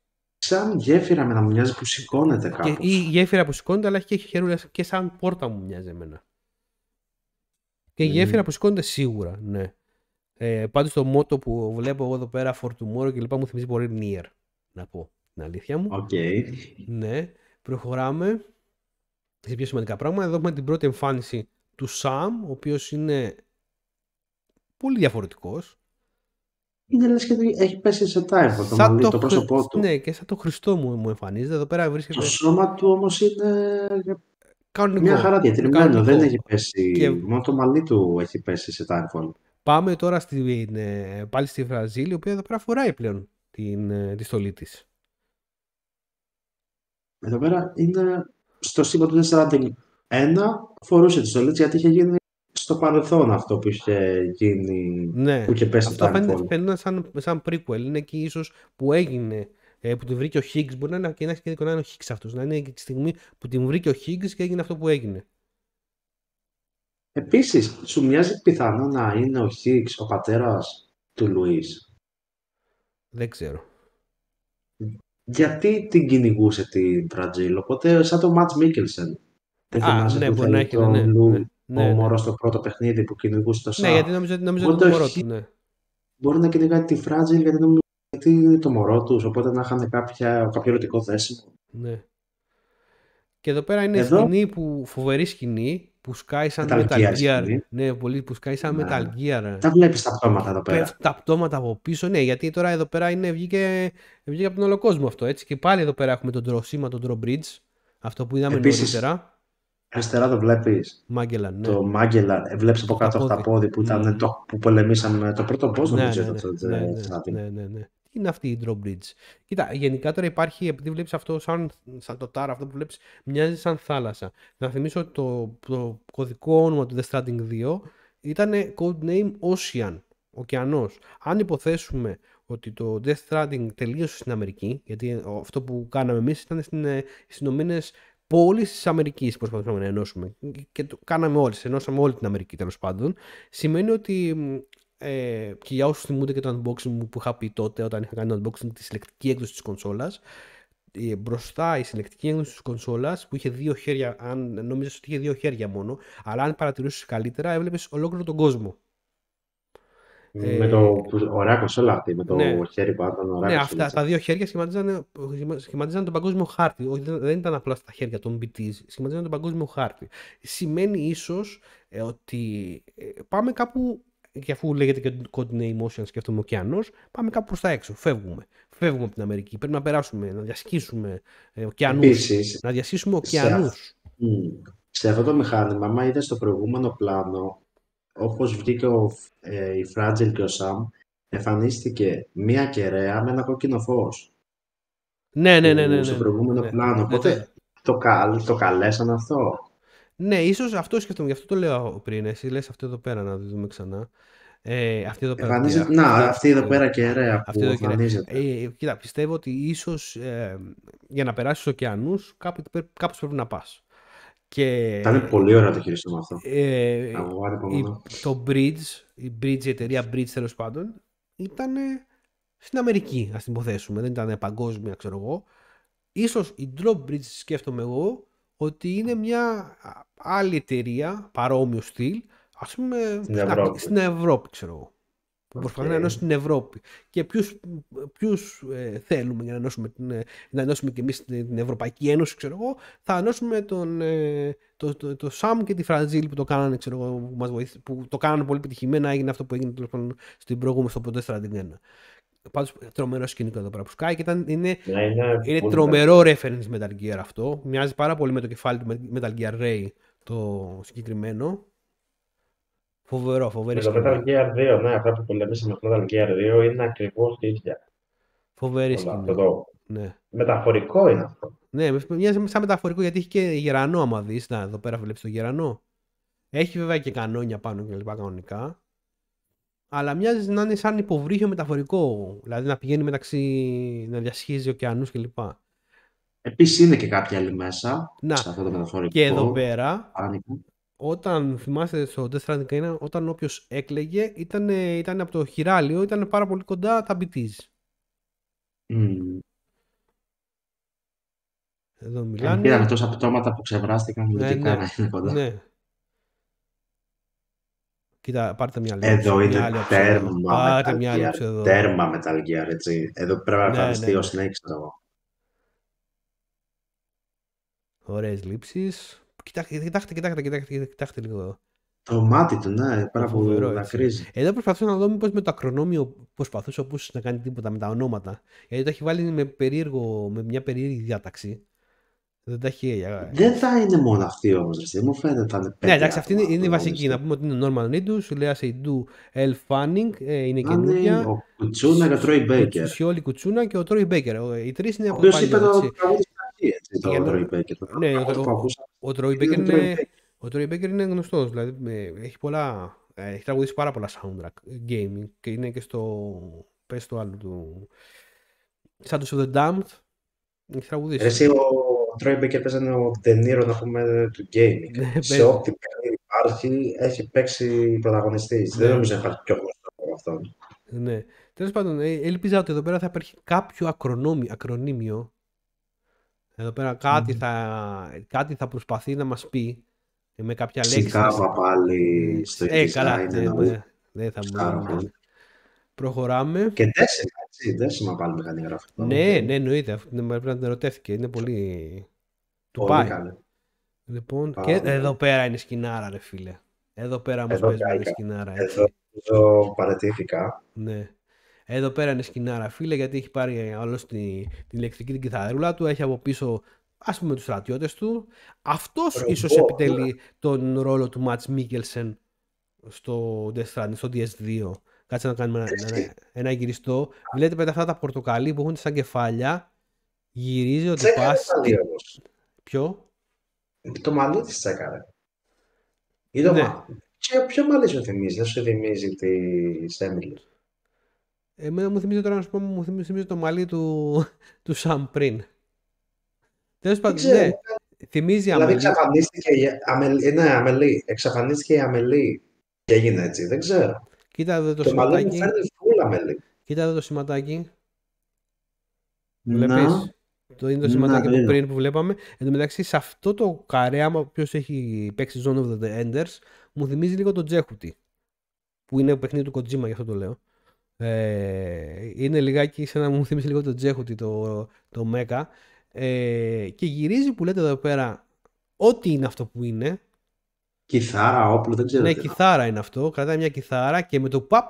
σαν γέφυρα με να μου μοιάζει που σηκώνεται κάπως. ή γέφυρα που σηκώνεται, αλλά έχει και χερούλες και σαν πόρτα μου μοιάζει εμένα. Και η ναι. γέφυρα που σηκώνεται σίγουρα, ναι. Ε, πάντως το μότο που βλέπω εγώ εδώ πέρα for tomorrow και λοιπά μου θυμίζει πολύ near, να πω την αλήθεια μου. Okay. Ναι, προχωράμε σε πιο σημαντικά πράγματα. Εδώ έχουμε την πρώτη εμφάνιση του Σαμ, ο οποίος είναι πολύ διαφορετικός είναι λες και έχει πέσει σε τάιφο το μαλλί, το, το πρόσωπό του. Ναι, και σαν το Χριστό μου, μου εμφανίζεται. Εδώ πέρα βρίσκεται... Το σώμα του όμως είναι Κανονικό. μια χαρά διατηρημένο. Δεν έχει πέσει, και... μόνο το μαλλί του έχει πέσει σε τάιφο. Πάμε τώρα στην, ε, πάλι στη Βραζίλη, η οποία εδώ πέρα φοράει πλέον την, ε, τη στολή της. Εδώ πέρα είναι στο σύμπαν του 41 φορούσε τη στολή γιατί είχε γίνει στο παρελθόν αυτό που είχε γίνει, ναι. που είχε πέσει αυτό Ναι, αυτό σαν, σαν prequel, είναι εκεί ίσως που έγινε, ε, που την βρήκε ο Higgs, μπορεί να είναι, και να έχει και είναι ο Higgs αυτός, να είναι τη στιγμή που την βρήκε ο Higgs και έγινε αυτό που έγινε. Επίσης, σου μοιάζει πιθανό να είναι ο Higgs ο πατέρας του Λουίς. Δεν ξέρω. Γιατί την κυνηγούσε την Βραντζήλ οπότε σαν το Ματς Μίκελσεν. Α, ναι, μπορεί να έχει, ναι, ναι. ναι ναι, ο ναι. Μωρό στο πρώτο παιχνίδι που κυνηγούσε το Σα. Ναι, γιατί νομίζω, ότι το Μωρό του, ναι. Μπορεί να κυνηγάει τη Fragile γιατί νομίζω είναι το μωρό τους, οπότε να είχαν κάποια, κάποιο ερωτικό θέση. Ναι. Και εδώ πέρα είναι εδώ... σκηνή που, φοβερή σκηνή που σκάει σαν Metal, Gear. Ναι, πολύ που σκάει σαν ναι. Metal Gear. Τα βλέπεις τα πτώματα εδώ πέρα. Πέφτουν τα πτώματα από πίσω, ναι, γιατί τώρα εδώ πέρα είναι, βγήκε, βγήκε από τον ολοκόσμο αυτό. Έτσι. Και πάλι εδώ πέρα έχουμε τον Τροσίμα, τον Τρομπρίτζ. αυτό που είδαμε Επίσης, νωρίτερα. Αριστερά το βλέπεις. Μάγκελαν. Ναι. Το Μάγκελαν. Ε, βλέπεις από κάτω τα πόδια που, ήταν, mm-hmm. το, που πολεμήσαμε το πρώτο πώ ναι ναι, ναι, ναι, ναι, ναι, ναι, ναι. Είναι αυτή η drawbridge. Bridge. Κοίτα, γενικά τώρα υπάρχει, επειδή βλέπεις αυτό σαν, το τάρα, αυτό που βλέπεις, μοιάζει σαν θάλασσα. Να θυμίσω ότι το, το κωδικό όνομα του The Stranding 2 ήταν name Ocean, ωκεανός. Αν υποθέσουμε ότι το Death Stranding τελείωσε στην Αμερική, γιατί αυτό που κάναμε εμείς ήταν ε, στις Ηνωμένες πόλεις της Αμερικής προσπαθούμε να ενώσουμε. Και το κάναμε όλες. Ενώσαμε όλη την Αμερική τέλος πάντων. Σημαίνει ότι. Ε, και για όσους θυμούνται και το unboxing μου που είχα πει τότε, όταν είχα κάνει το unboxing τη συλλεκτική έκδοση της κονσόλας, μπροστά η συλλεκτική έκδοση της κονσόλας που είχε δύο χέρια, αν νόμιζε ότι είχε δύο χέρια μόνο, αλλά αν παρατηρούσες καλύτερα, έβλεπες ολόκληρο τον κόσμο. Ε, με το οράκο λάθη, με το ναι. χέρι που οράκο. Ναι, αυτά τα δύο χέρια σχηματίζαν, σχηματίζαν τον παγκόσμιο χάρτη. δεν ήταν απλά στα χέρια των BTs, σχηματίζαν τον παγκόσμιο χάρτη. Σημαίνει ίσως ε, ότι ε, πάμε κάπου και αφού λέγεται και Codename Motion, σκέφτομαι ωκεανός, πάμε κάπου προς τα έξω. Φεύγουμε. Φεύγουμε από την Αμερική. Πρέπει να περάσουμε, να διασχίσουμε ωκεανού. Να διασχίσουμε ωκεανού. Σε, σε αυτό το μηχάνημα, άμα είδε στο προηγούμενο πλάνο, όπως βγήκε ο, ε, η Φράτζελ και ο Σαμ, εμφανίστηκε μία κεραία με ένα κόκκινο φως. Ναι, ναι, ναι. ναι, στο ναι. προηγούμενο ναι. πλάνο. Ναι, Οπότε ναι. Το, καλ, το καλέσαν αυτό. Ναι, ίσως αυτό σκέφτομαι, γι' αυτό το λέω πριν. Εσύ λες αυτό εδώ πέρα, να δούμε ξανά. Ε, αυτή εδώ πέρα. Εμφανίζεται, να, αυτή εδώ πέρα κεραία που αυτή εμφανίζεται. Ε, κοίτα, πιστεύω ότι ίσως ε, για να περάσεις του ωκεανούς κάπου, πρέπει να πας. Και, Ήταν πολύ ωραίο το χειριστούμε αυτό. Ε, το Bridge, η Bridge, η εταιρεία Bridge τέλος πάντων, ήταν στην Αμερική, ας την υποθέσουμε. Δεν ήταν παγκόσμια, ξέρω εγώ. Ίσως η Drop Bridge, σκέφτομαι εγώ, ότι είναι μια άλλη εταιρεία, παρόμοιο στυλ, ας πούμε στην, Ευρώπη, ξέρω εγώ. Okay. να ενώσουν την Ευρώπη. Και ποιους ε, θέλουμε για να ενώσουμε, ε, ενώσουμε και εμείς την, Ευρωπαϊκή Ένωση, ξέρω εγώ. Θα ενώσουμε τον, ε, το, το, το, ΣΑΜ και τη Φραντζίλη που το κάνανε, ξέρω που, που το κάνανε πολύ επιτυχημένα. Έγινε αυτό που έγινε στην στην προηγούμενη, στο πρωτέ Πάντως τρομερό σκηνικό εδώ πέρα που σκάει και ήταν, είναι, ναι, είναι τρομερό reference Metal Gear αυτό. Μοιάζει πάρα πολύ με το κεφάλι του Metal Gear Ray το συγκεκριμένο. Φοβερό, φοβερή. Με το Metal Gear 2, ναι, αυτά που πολεμήσαμε με το Metal Gear 2 είναι ακριβώς η ίδια. Φοβερή σκηνή. Ναι. Μεταφορικό είναι αυτό. Ναι, μοιάζει σαν μεταφορικό γιατί έχει και γερανό. Άμα δεις, να εδώ πέρα βλέπεις το γερανό. Έχει βέβαια και κανόνια πάνω και λοιπά κανονικά. Αλλά μοιάζει να είναι σαν υποβρύχιο μεταφορικό. Δηλαδή να πηγαίνει μεταξύ, να διασχίζει ωκεανούς κλπ. Επίσης είναι και κάποια άλλη μέσα. Να. Σε αυτό το μεταφορικό. Και εδώ πέρα όταν θυμάστε στο 4.11, όταν όποιος έκλαιγε ήταν, ήταν από το χειράλιο, ήταν πάρα πολύ κοντά τα BTs. Mm. Εδώ μιλάνε. Ήταν τόσα πτώματα που ξεβράστηκαν ναι, ναι, κοντά. Ναι. Κοίτα, πάρτε μια λέξη. Εδώ είναι μια τέρμα. Πάρτε μια λέξη εδώ. Τέρμα Metal Gear, έτσι. Εδώ πρέπει να ναι, εμφανιστεί ναι. ο Snake, ξέρω εγώ. Ωραίες λήψεις. Κοιτάξτε, κοιτάξτε, κοιτάξτε, κοιτάξτε, κοιτάξτε λίγο εδώ. Το μάτι του, ναι, πάρα πολύ δακρύζει. Εδώ προσπαθούσα να δω μήπως με το ακρονόμιο προσπαθούσε ο να κάνει τίποτα με τα ονόματα. Γιατί το έχει βάλει με, περίεργο, με μια περίεργη διάταξη. Δεν τα έχει. Δεν θα είναι μόνο αυτή όμως. δεν Μου φαίνεται ότι θα είναι ναι, πέντε. Ναι, εντάξει, αυτή είναι, η βασική. Να πούμε ότι είναι ο Norman Reedus, Λέα Σεϊντού, Ελ Φάνινγκ, είναι ναι, καινούργια. Ο Κουτσούνα και ο Τρόι Μπέκερ. Κουτσούνα και ο Τρόι Μπέκερ. Οι τρεις είναι από πάλι. είπε το ναι, ο Τρόιμπεκερ είναι... είναι γνωστός, δηλαδή έχει, πολλά, ε, έχει τραγουδήσει πάρα πολλά soundtrack gaming και είναι και στο. Πες το άλλο του. Σαν του The Damned. Έχει τραγουδήσει. Εσύ ο Τρόι Μπέκερ παίζανε ο Ντενίρο να πούμε του gaming. Ναι, Σε ό,τι υπάρχει έχει παίξει πρωταγωνιστής. Ναι. Δεν νομίζω να υπάρχει πιο γνωστό από αυτόν. Ναι. Τέλος πάντων, ε, ελπίζω ότι εδώ πέρα θα υπάρχει κάποιο ακρονίμιο εδώ πέρα κάτι, mm. θα, κάτι θα προσπαθεί να μας πει με κάποια λέξη. Σικάβα πάλι στο ε, καλά, είναι ναι, ναι, θα μου Προχωράμε. Και τέσσερα, έτσι, δέσιμα πάλι γραφή. Ναι, ναι, εννοείται. Αυτό πρέπει να την ερωτεύτηκε. Είναι πολύ... Του πάει. Λοιπόν, και εδώ πέρα είναι σκηνάρα, ρε φίλε. Εδώ πέρα μας παίζει σκηνάρα. Έτσι. Εδώ, εδώ παρατήθηκα. Ναι. Εδώ πέρα είναι σκηνάρα φίλε γιατί έχει πάρει όλος την, την ηλεκτρική την κιθαρούλα του, έχει από πίσω ας πούμε τους στρατιώτες του. Αυτός ίσω ίσως επιτελεί ναι. τον ρόλο του Ματς Μίγκελσεν στο στο DS2. Κάτσε να κάνουμε ένα, ένα, ένα γυριστό. Βλέπετε πέτα αυτά τα πορτοκαλί που έχουν στα κεφάλια. Γυρίζει ότι πας... Ποιο? Το μαλλί της τσέκαρε. Ή το ναι. Μα... Και ποιο μαλλί σου θυμίζει, δεν σου θυμίζει τη Έμιλη. Εμένα μου θυμίζει τώρα να σου πω, μου θυμίζει το μαλλί του, [laughs] του Σαμ πριν. Τέλος πάντων, ναι, θυμίζει δηλαδή, αμελή. Εξαφανίστηκε η αμελή. Ε, ναι, αμελή. Εξαφανίστηκε η αμελή και έγινε έτσι. Δεν ξέρω. Κοίτα εδώ το, το σηματάκι. Μαλλί μου φέρνει αμελή. Κοίτα εδώ το σηματάκι. Βλέπεις. Το είναι το σηματάκι που πριν που βλέπαμε. Εν τω μεταξύ, σε αυτό το καρέαμα που έχει παίξει Zone of the Enders, μου θυμίζει λίγο τον Τζέχουτι. Που είναι παιχνίδι του Kojima, γι' αυτό το λέω. Ε, είναι λιγάκι σαν να μου θύμισε λίγο το Τζέχουτι το, το Μέκα. Ε, και γυρίζει που λέτε εδώ πέρα ό,τι είναι αυτό που είναι. Κιθάρα, όπλο, δεν ξέρω. Ναι, τι κιθάρα είναι αυτό. Κρατάει μια κιθάρα και με το παπ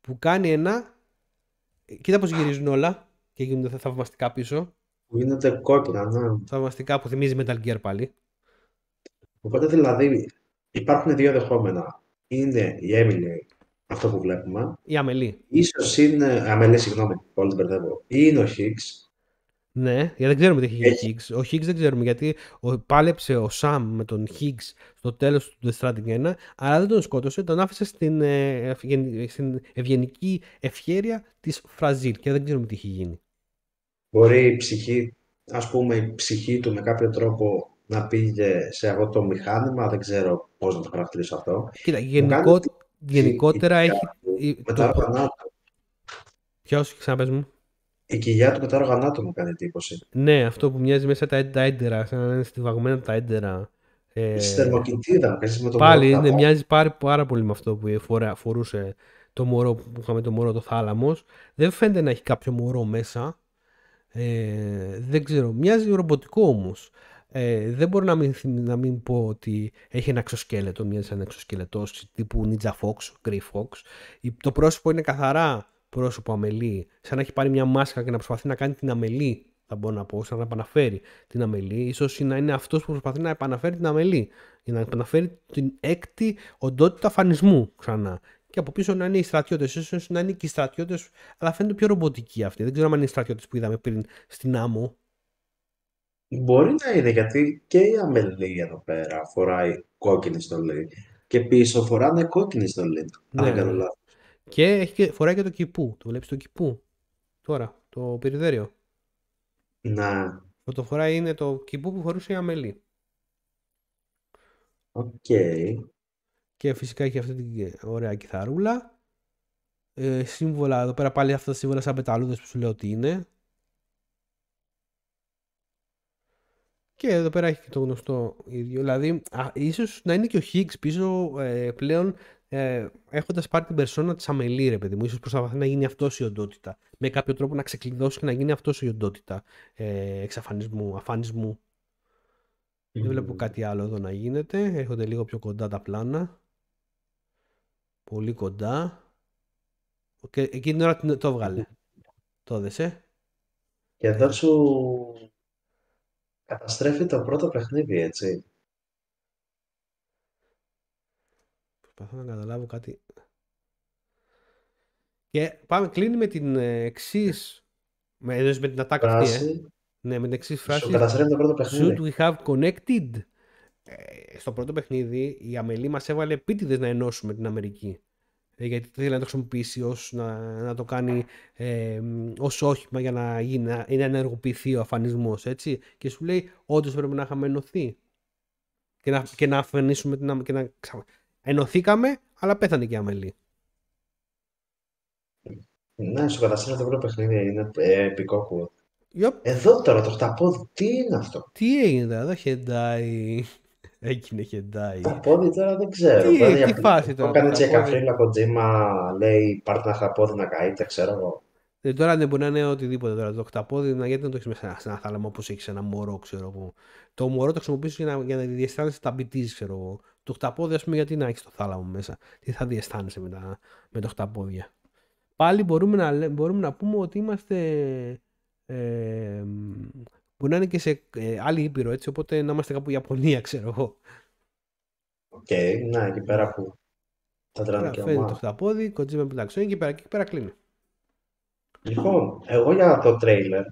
που κάνει ένα. Κοίτα πώς γυρίζουν όλα και γίνονται θαυμαστικά πίσω. Γίνονται κόκκινα, ναι. Θαυμαστικά που θυμίζει Metal Gear πάλι. Οπότε δηλαδή υπάρχουν δύο δεχόμενα. Είναι η Emily αυτό που βλέπουμε. Η αμελή. Ίσως είναι. Αμελή, συγγνώμη, πολύ την μπερδεύω. είναι ο Χίξ. Ναι, γιατί δεν ξέρουμε τι έχει γίνει ο Higgs. Ο Higgs δεν ξέρουμε γιατί ο, πάλεψε ο Σαμ με τον Higgs στο τέλος του The Stranding 1, αλλά δεν τον σκότωσε, τον άφησε στην, ε, στην ευγενική ευχέρεια της Φραζίλ και δεν ξέρουμε τι έχει γίνει. Μπορεί η ψυχή, ας πούμε η ψυχή του με κάποιο τρόπο να πήγε σε αυτό το μηχάνημα, δεν ξέρω πώς να το χαρακτηρίσω αυτό. Κοίτα, γενικότερα η έχει... Μετά το... Ποιο Ποιος, ξαναπες μου. Η κοιλιά του μετά γανάτο μου κάνει εντύπωση. Ναι, αυτό που μοιάζει μέσα τα, έντερα, σαν να είναι στιβαγμένα τα έντερα. Ε, Στη παίζεις με το Πάλι, ναι, μοιάζει πάρα, πάρα πολύ με αυτό που φορά, φορούσε το μωρό που είχαμε το μωρό το θάλαμος. Δεν φαίνεται να έχει κάποιο μωρό μέσα. Ε, δεν ξέρω, μοιάζει ρομποτικό όμως ε, δεν μπορώ να μην, να μην πω ότι έχει ένα εξωσκέλετο, μία σαν εξωσκελετό τύπου Ninja Fox, Grey Fox. Το πρόσωπο είναι καθαρά πρόσωπο αμελή, σαν να έχει πάρει μια μάσκα και να προσπαθεί να κάνει την αμελή, θα μπορώ να πω, σαν να επαναφέρει την αμελή. Ίσως να είναι αυτός που προσπαθεί να επαναφέρει την αμελή, για να επαναφέρει την έκτη οντότητα φανισμού ξανά και από πίσω να είναι οι στρατιώτες. ίσως να είναι και οι στρατιώτες, αλλά φαίνονται πιο ρομποτικοί αυτοί. Δεν ξέρω αν είναι οι στρατιώτες που είδαμε πριν στην άμμο, Μπορεί να είναι, γιατί και η Αμελή εδώ πέρα φοράει κόκκινη στολή. Και πίσω φοράνε κόκκινη στολή. Ναι. Αν δεν ναι, ναι, ναι. Και έχει φοράει και το κυπού. Το βλέπεις το κυπού. Τώρα, το περιδέριο. Να. Το φοράει είναι το κυπού που φορούσε η Αμελή. Οκ. Και φυσικά έχει αυτή την ωραία κιθαρούλα. Ε, σύμβολα, εδώ πέρα πάλι αυτά τα σύμβολα σαν πεταλούδες που σου λέω ότι είναι. Και εδώ πέρα έχει και το γνωστό ίδιο. Δηλαδή, ίσω ίσως να είναι και ο Higgs πίσω ε, πλέον ε, έχοντας πάρει την περσόνα της Αμελή, ρε παιδί μου. σω προσπαθεί να γίνει αυτός η οντότητα. Με κάποιο τρόπο να ξεκλειδώσει και να γίνει αυτός η οντότητα ε, εξαφανισμού, αφανισμού. Δεν βλέπω κάτι άλλο εδώ να γίνεται. Έρχονται λίγο πιο κοντά τα πλάνα. Πολύ κοντά. εκείνη την ώρα το έβγαλε. Το έδεσε. Και εδώ ε. σου Καταστρέφει το πρώτο παιχνίδι, έτσι. Προσπαθώ να καταλάβω κάτι. Και πάμε, κλείνει ε, με την εξής. Με, με την ατάκα αυτή. Ε. Ναι, με την εξής φράση. καταστρέφει το πρώτο παιχνίδι. Should we have connected. Ε, στο πρώτο παιχνίδι η Αμελή μας έβαλε επίτηδες να ενώσουμε την Αμερική. Ε, γιατί θέλει να το χρησιμοποιήσει ως να, να το κάνει ε, όχημα για να, γίνει, να, ενεργοποιηθεί ο αφανισμός, έτσι. Και σου λέει, όντως πρέπει να είχαμε ενωθεί. Και να, και να αφενήσουμε την και να Ενωθήκαμε, αλλά πέθανε και η Αμελή. Ναι, σου καταστήνα το πρώτο παιχνίδι, είναι ε, επικό Εδώ τώρα το χταπόδι, τι είναι αυτό. Τι έγινε, δεν χεντάει. Έγινε χεντάι. Τα πόδι τώρα δεν ξέρω. Τι, δηλαδή, τι φάση τώρα. Έκανε από τζίμα, λέει πάρτε να χαπόδι να καείτε, ξέρω εγώ. Ε, τώρα δεν μπορεί να είναι οτιδήποτε τώρα. Το χταπόδι, γιατί να το έχεις μέσα σε ένα θάλαμο όπως έχεις ένα μωρό, ξέρω εγώ. Το μωρό το χρησιμοποιεί για να, για να διαισθάνεσαι τα μπιτή, ξέρω εγώ. Το χταπόδι, ας πούμε, γιατί να έχεις το θάλαμο μέσα. Τι θα διαισθάνεσαι με, τα, με το χταπόδια. Πάλι μπορούμε να, μπορούμε να πούμε ότι είμαστε ε, Μπορεί να είναι και σε ε, άλλη ήπειρο, έτσι, οπότε να είμαστε κάπου Ιαπωνία, ξέρω εγώ. Οκ, okay, να, εκεί πέρα που τα τρώνε και Φέρνει το χταπόδι, κοντζίμα με και πέρα, και πέρα κλείνει. Λοιπόν, εγώ για το τρέιλερ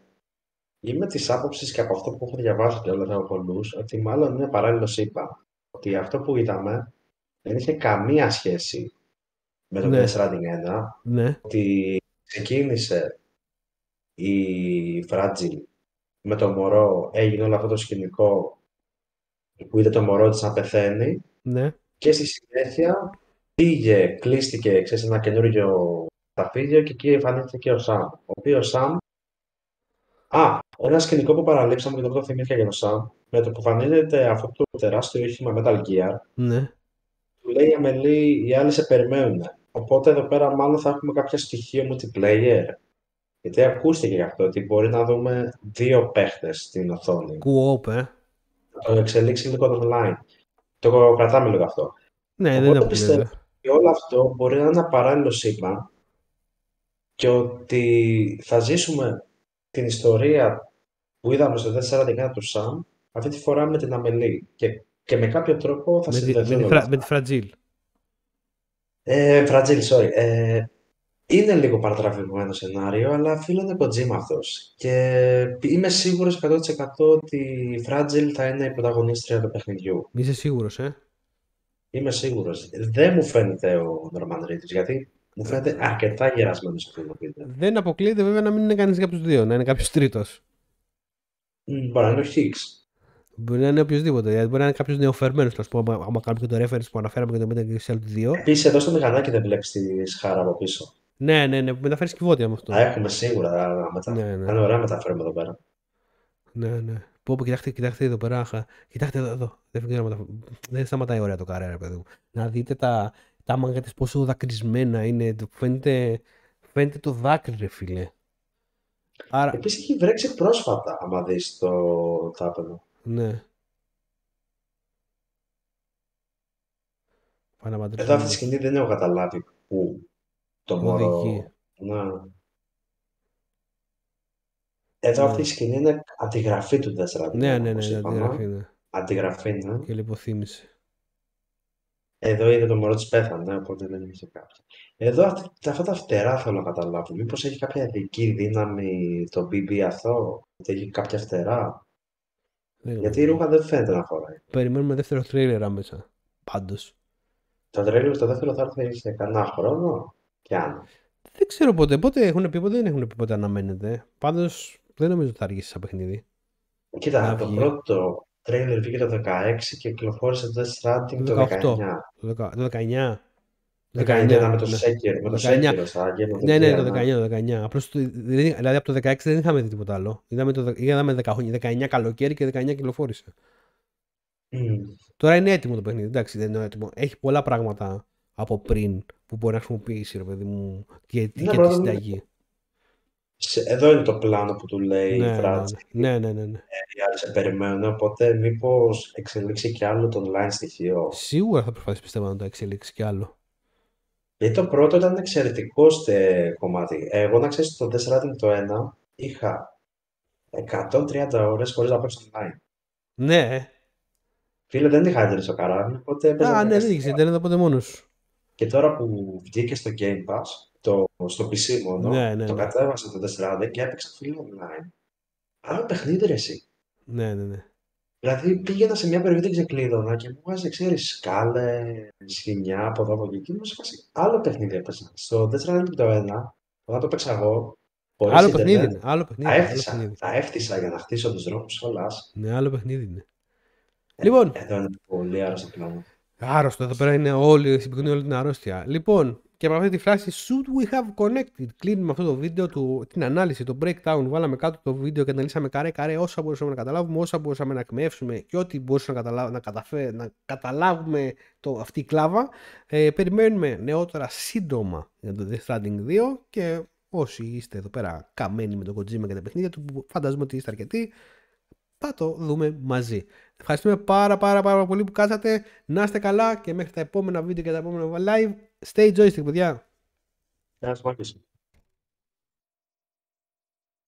είμαι της άποψης και από αυτό που έχω διαβάσει και όλα από πολλούς, ότι μάλλον είναι παράλληλο είπα. Ότι αυτό που είδαμε δεν είχε καμία σχέση με το ναι. 1. Ναι. Ότι ξεκίνησε η Fragile με το μωρό έγινε όλο αυτό το σκηνικό που είδε το μωρό της να πεθαίνει ναι. και στη συνέχεια πήγε, κλείστηκε σε ένα καινούργιο ταφίδιο και εκεί εμφανίστηκε ο Σαμ. Ο οποίος Σαμ. Α, ένα σκηνικό που παραλείψαμε και το πρώτο θυμήθηκα για τον Σαμ, με το που εμφανίζεται αυτό το τεράστιο όχημα Metal Gear. Ναι. Του λέει Αμελή, οι άλλοι σε περιμένουν. Οπότε εδώ πέρα μάλλον θα έχουμε κάποια στοιχεία multiplayer. Γιατί ακούστηκε γι' αυτό ότι μπορεί να δούμε δύο παίχτες στην οθόνη. Κουόπ, ε. Το εξελίξει λίγο online. Το κρατάμε λίγο αυτό. Ναι, δεν πιστεύω. ότι όλο αυτό μπορεί να είναι ένα παράλληλο σύμπαν και ότι θα ζήσουμε την ιστορία που είδαμε στο 4 του Σαμ αυτή τη φορά με την Αμελή και, με κάποιο τρόπο θα συνδεθούμε... Με, τη, με τη Φρατζίλ. Ε, sorry. Ε, είναι λίγο παρατραβημένο σενάριο, αλλά φίλο είναι Kojima αυτός. Και είμαι σίγουρος 100% ότι η Fragile θα είναι η πρωταγωνίστρια του παιχνιδιού. Είσαι σίγουρος, ε? Είμαι σίγουρος. Δεν μου φαίνεται ο Norman Reedus, γιατί μου φαίνεται αρκετά γερασμένος σε αυτό το βίντεο. Δεν αποκλείεται βέβαια να μην είναι κανείς για τους δύο, να είναι κάποιος τρίτος. Μπορεί να είναι ο Higgs. Μπορεί να είναι οποιοδήποτε. Δηλαδή μπορεί να είναι κάποιος νεοφερμένος, ας πούμε, άμα κάνουμε και το reference που αναφέραμε και το Metal Gear Solid 2. Επίσης, εδώ στο μηχανάκι δεν βλέπεις τη σχάρα από πίσω. Ναι, ναι, ναι, μεταφέρει και βότια με αυτό. Α, έχουμε σίγουρα Μετα... Ναι, ναι. Κάνε ωραία μεταφέρουμε εδώ πέρα. Ναι, ναι. που πω, κοιτάξτε, κοιτάξτε εδώ πέρα. Κοιτάξτε εδώ, εδώ. Δεν, δεν σταματάει ωραία το καρέρα, παιδί μου. Να δείτε τα, τα μάγκα της πόσο δακρυσμένα είναι. Φαίνεται, φαίνεται το δάκρυ, ρε φίλε. Άρα... Επίσης έχει βρέξει πρόσφατα, άμα δεις το τάπεδο. Ναι. Εδώ αυτή τη σκηνή δεν έχω καταλάβει πού το μωρό. Να. Εδώ ναι. αυτή η σκηνή είναι αντιγραφή του 4. Ναι, ναι, ναι, ναι, αντιγραφή, ναι. Αντιγραφή, ναι. Και λιποθύμηση. Εδώ είδε το μωρό της πέθανε, οπότε δεν είχε κάποιο. Εδώ αυτά τα φτερά θέλω να καταλάβω. Μήπως έχει κάποια ειδική δύναμη το BB αυτό, ότι έχει κάποια φτερά. Γιατί η ρούχα δεν φαίνεται να χωράει. Περιμένουμε δεύτερο τρίλερ άμεσα. Πάντως. Το δεύτερο θα έρθει σε κανένα χρόνο. Δεν ξέρω πότε. Πότε έχουν πει, πότε δεν έχουν πει, πότε αναμένεται. Πάντως δεν νομίζω ότι θα αργήσει σαν παιχνίδι. Κοίτα, το πρώτο τρέιλερ βγήκε το 16 και κυκλοφόρησε το Death Stranding το 19. Το 19. Το 19 ήταν ναι. με το Ναι, ναι, το 19, το 19. Απλώς, δηλαδή, δηλαδή από το 16 δεν είχαμε δει τίποτα άλλο. Είδαμε, το, 19, 19 καλοκαίρι και 19 κυκλοφόρησε. Τώρα είναι έτοιμο το παιχνίδι, εντάξει, δεν είναι έτοιμο. Έχει πολλά πράγματα από πριν που μπορεί να χρησιμοποιήσει, ρε παιδί μου, και ναι, τη ναι. συνταγή. Εδώ είναι το πλάνο που του λέει ναι, η ναι, Φράτσα. Ναι, ναι, ναι. ναι. ναι. Ε, οι άλλοι σε περιμένουν, οπότε μήπως εξελίξει και άλλο το online στοιχείο. Σίγουρα θα προσπαθήσει πιστεύω να το εξελίξει κι άλλο. Γιατί το πρώτο ήταν εξαιρετικό στε κομμάτι. Εγώ να ξέρεις το 4 το 1 είχα 130 ώρες χωρίς να παίξω online. Ναι. Φίλε, δεν είχα έντερνετ στο καράβι, οπότε Α, ναι, δεν είχε έντερνετ, οπότε μόνος και τώρα που βγήκε στο Game Pass, το, στο PC μόνο, ναι, ναι, το ναι. κατέβασα το 4 και έπαιξα φίλο online. Άλλο παιχνίδι ρε εσύ. Ναι, ναι, ναι. Δηλαδή πήγαινα σε μια περιοχή δεν ξεκλείδωνα και μου βγάζει, ξέρεις, σκάλε, σχοινιά από εδώ από εκεί. Μου σκάσει άλλο παιχνίδι έπαιζα. Στο 4 και το 1, όταν το παίξα εγώ, άλλο, παιχνίδι άλλο παιχνίδι Τα έφτιασα, παιχνίδι. Τα έφτισα για να χτίσω τους δρόμους όλα. Ναι, άλλο παιχνίδι είναι. Λοιπόν. Ε, Εδώ είναι πολύ άρρωστο πλάνο. Άρρωστο, εδώ πέρα είναι όλοι, συμπληκτούν όλη την αρρώστια. Λοιπόν, και με αυτή τη φράση Should we have connected, κλείνουμε αυτό το βίντεο, του, την ανάλυση, το breakdown, βάλαμε κάτω το βίντεο και αναλύσαμε καρέ καρέ όσα μπορούσαμε να καταλάβουμε, όσα μπορούσαμε να εκμεύσουμε και ό,τι μπορούσαμε να, καταλάβουμε, να, καταφέ, να καταλάβουμε το, αυτή η κλάβα. Ε, περιμένουμε νεότερα σύντομα για το The Stranding 2 και όσοι είστε εδώ πέρα καμένοι με το Kojima και τα παιχνίδια του, φαντάζομαι ότι είστε αρκετοί, θα το δούμε μαζί. Ευχαριστούμε πάρα πάρα πάρα πολύ που κάτσατε. Να είστε καλά και μέχρι τα επόμενα βίντεο και τα επόμενα live. Stay joystick, παιδιά. Γεια σας,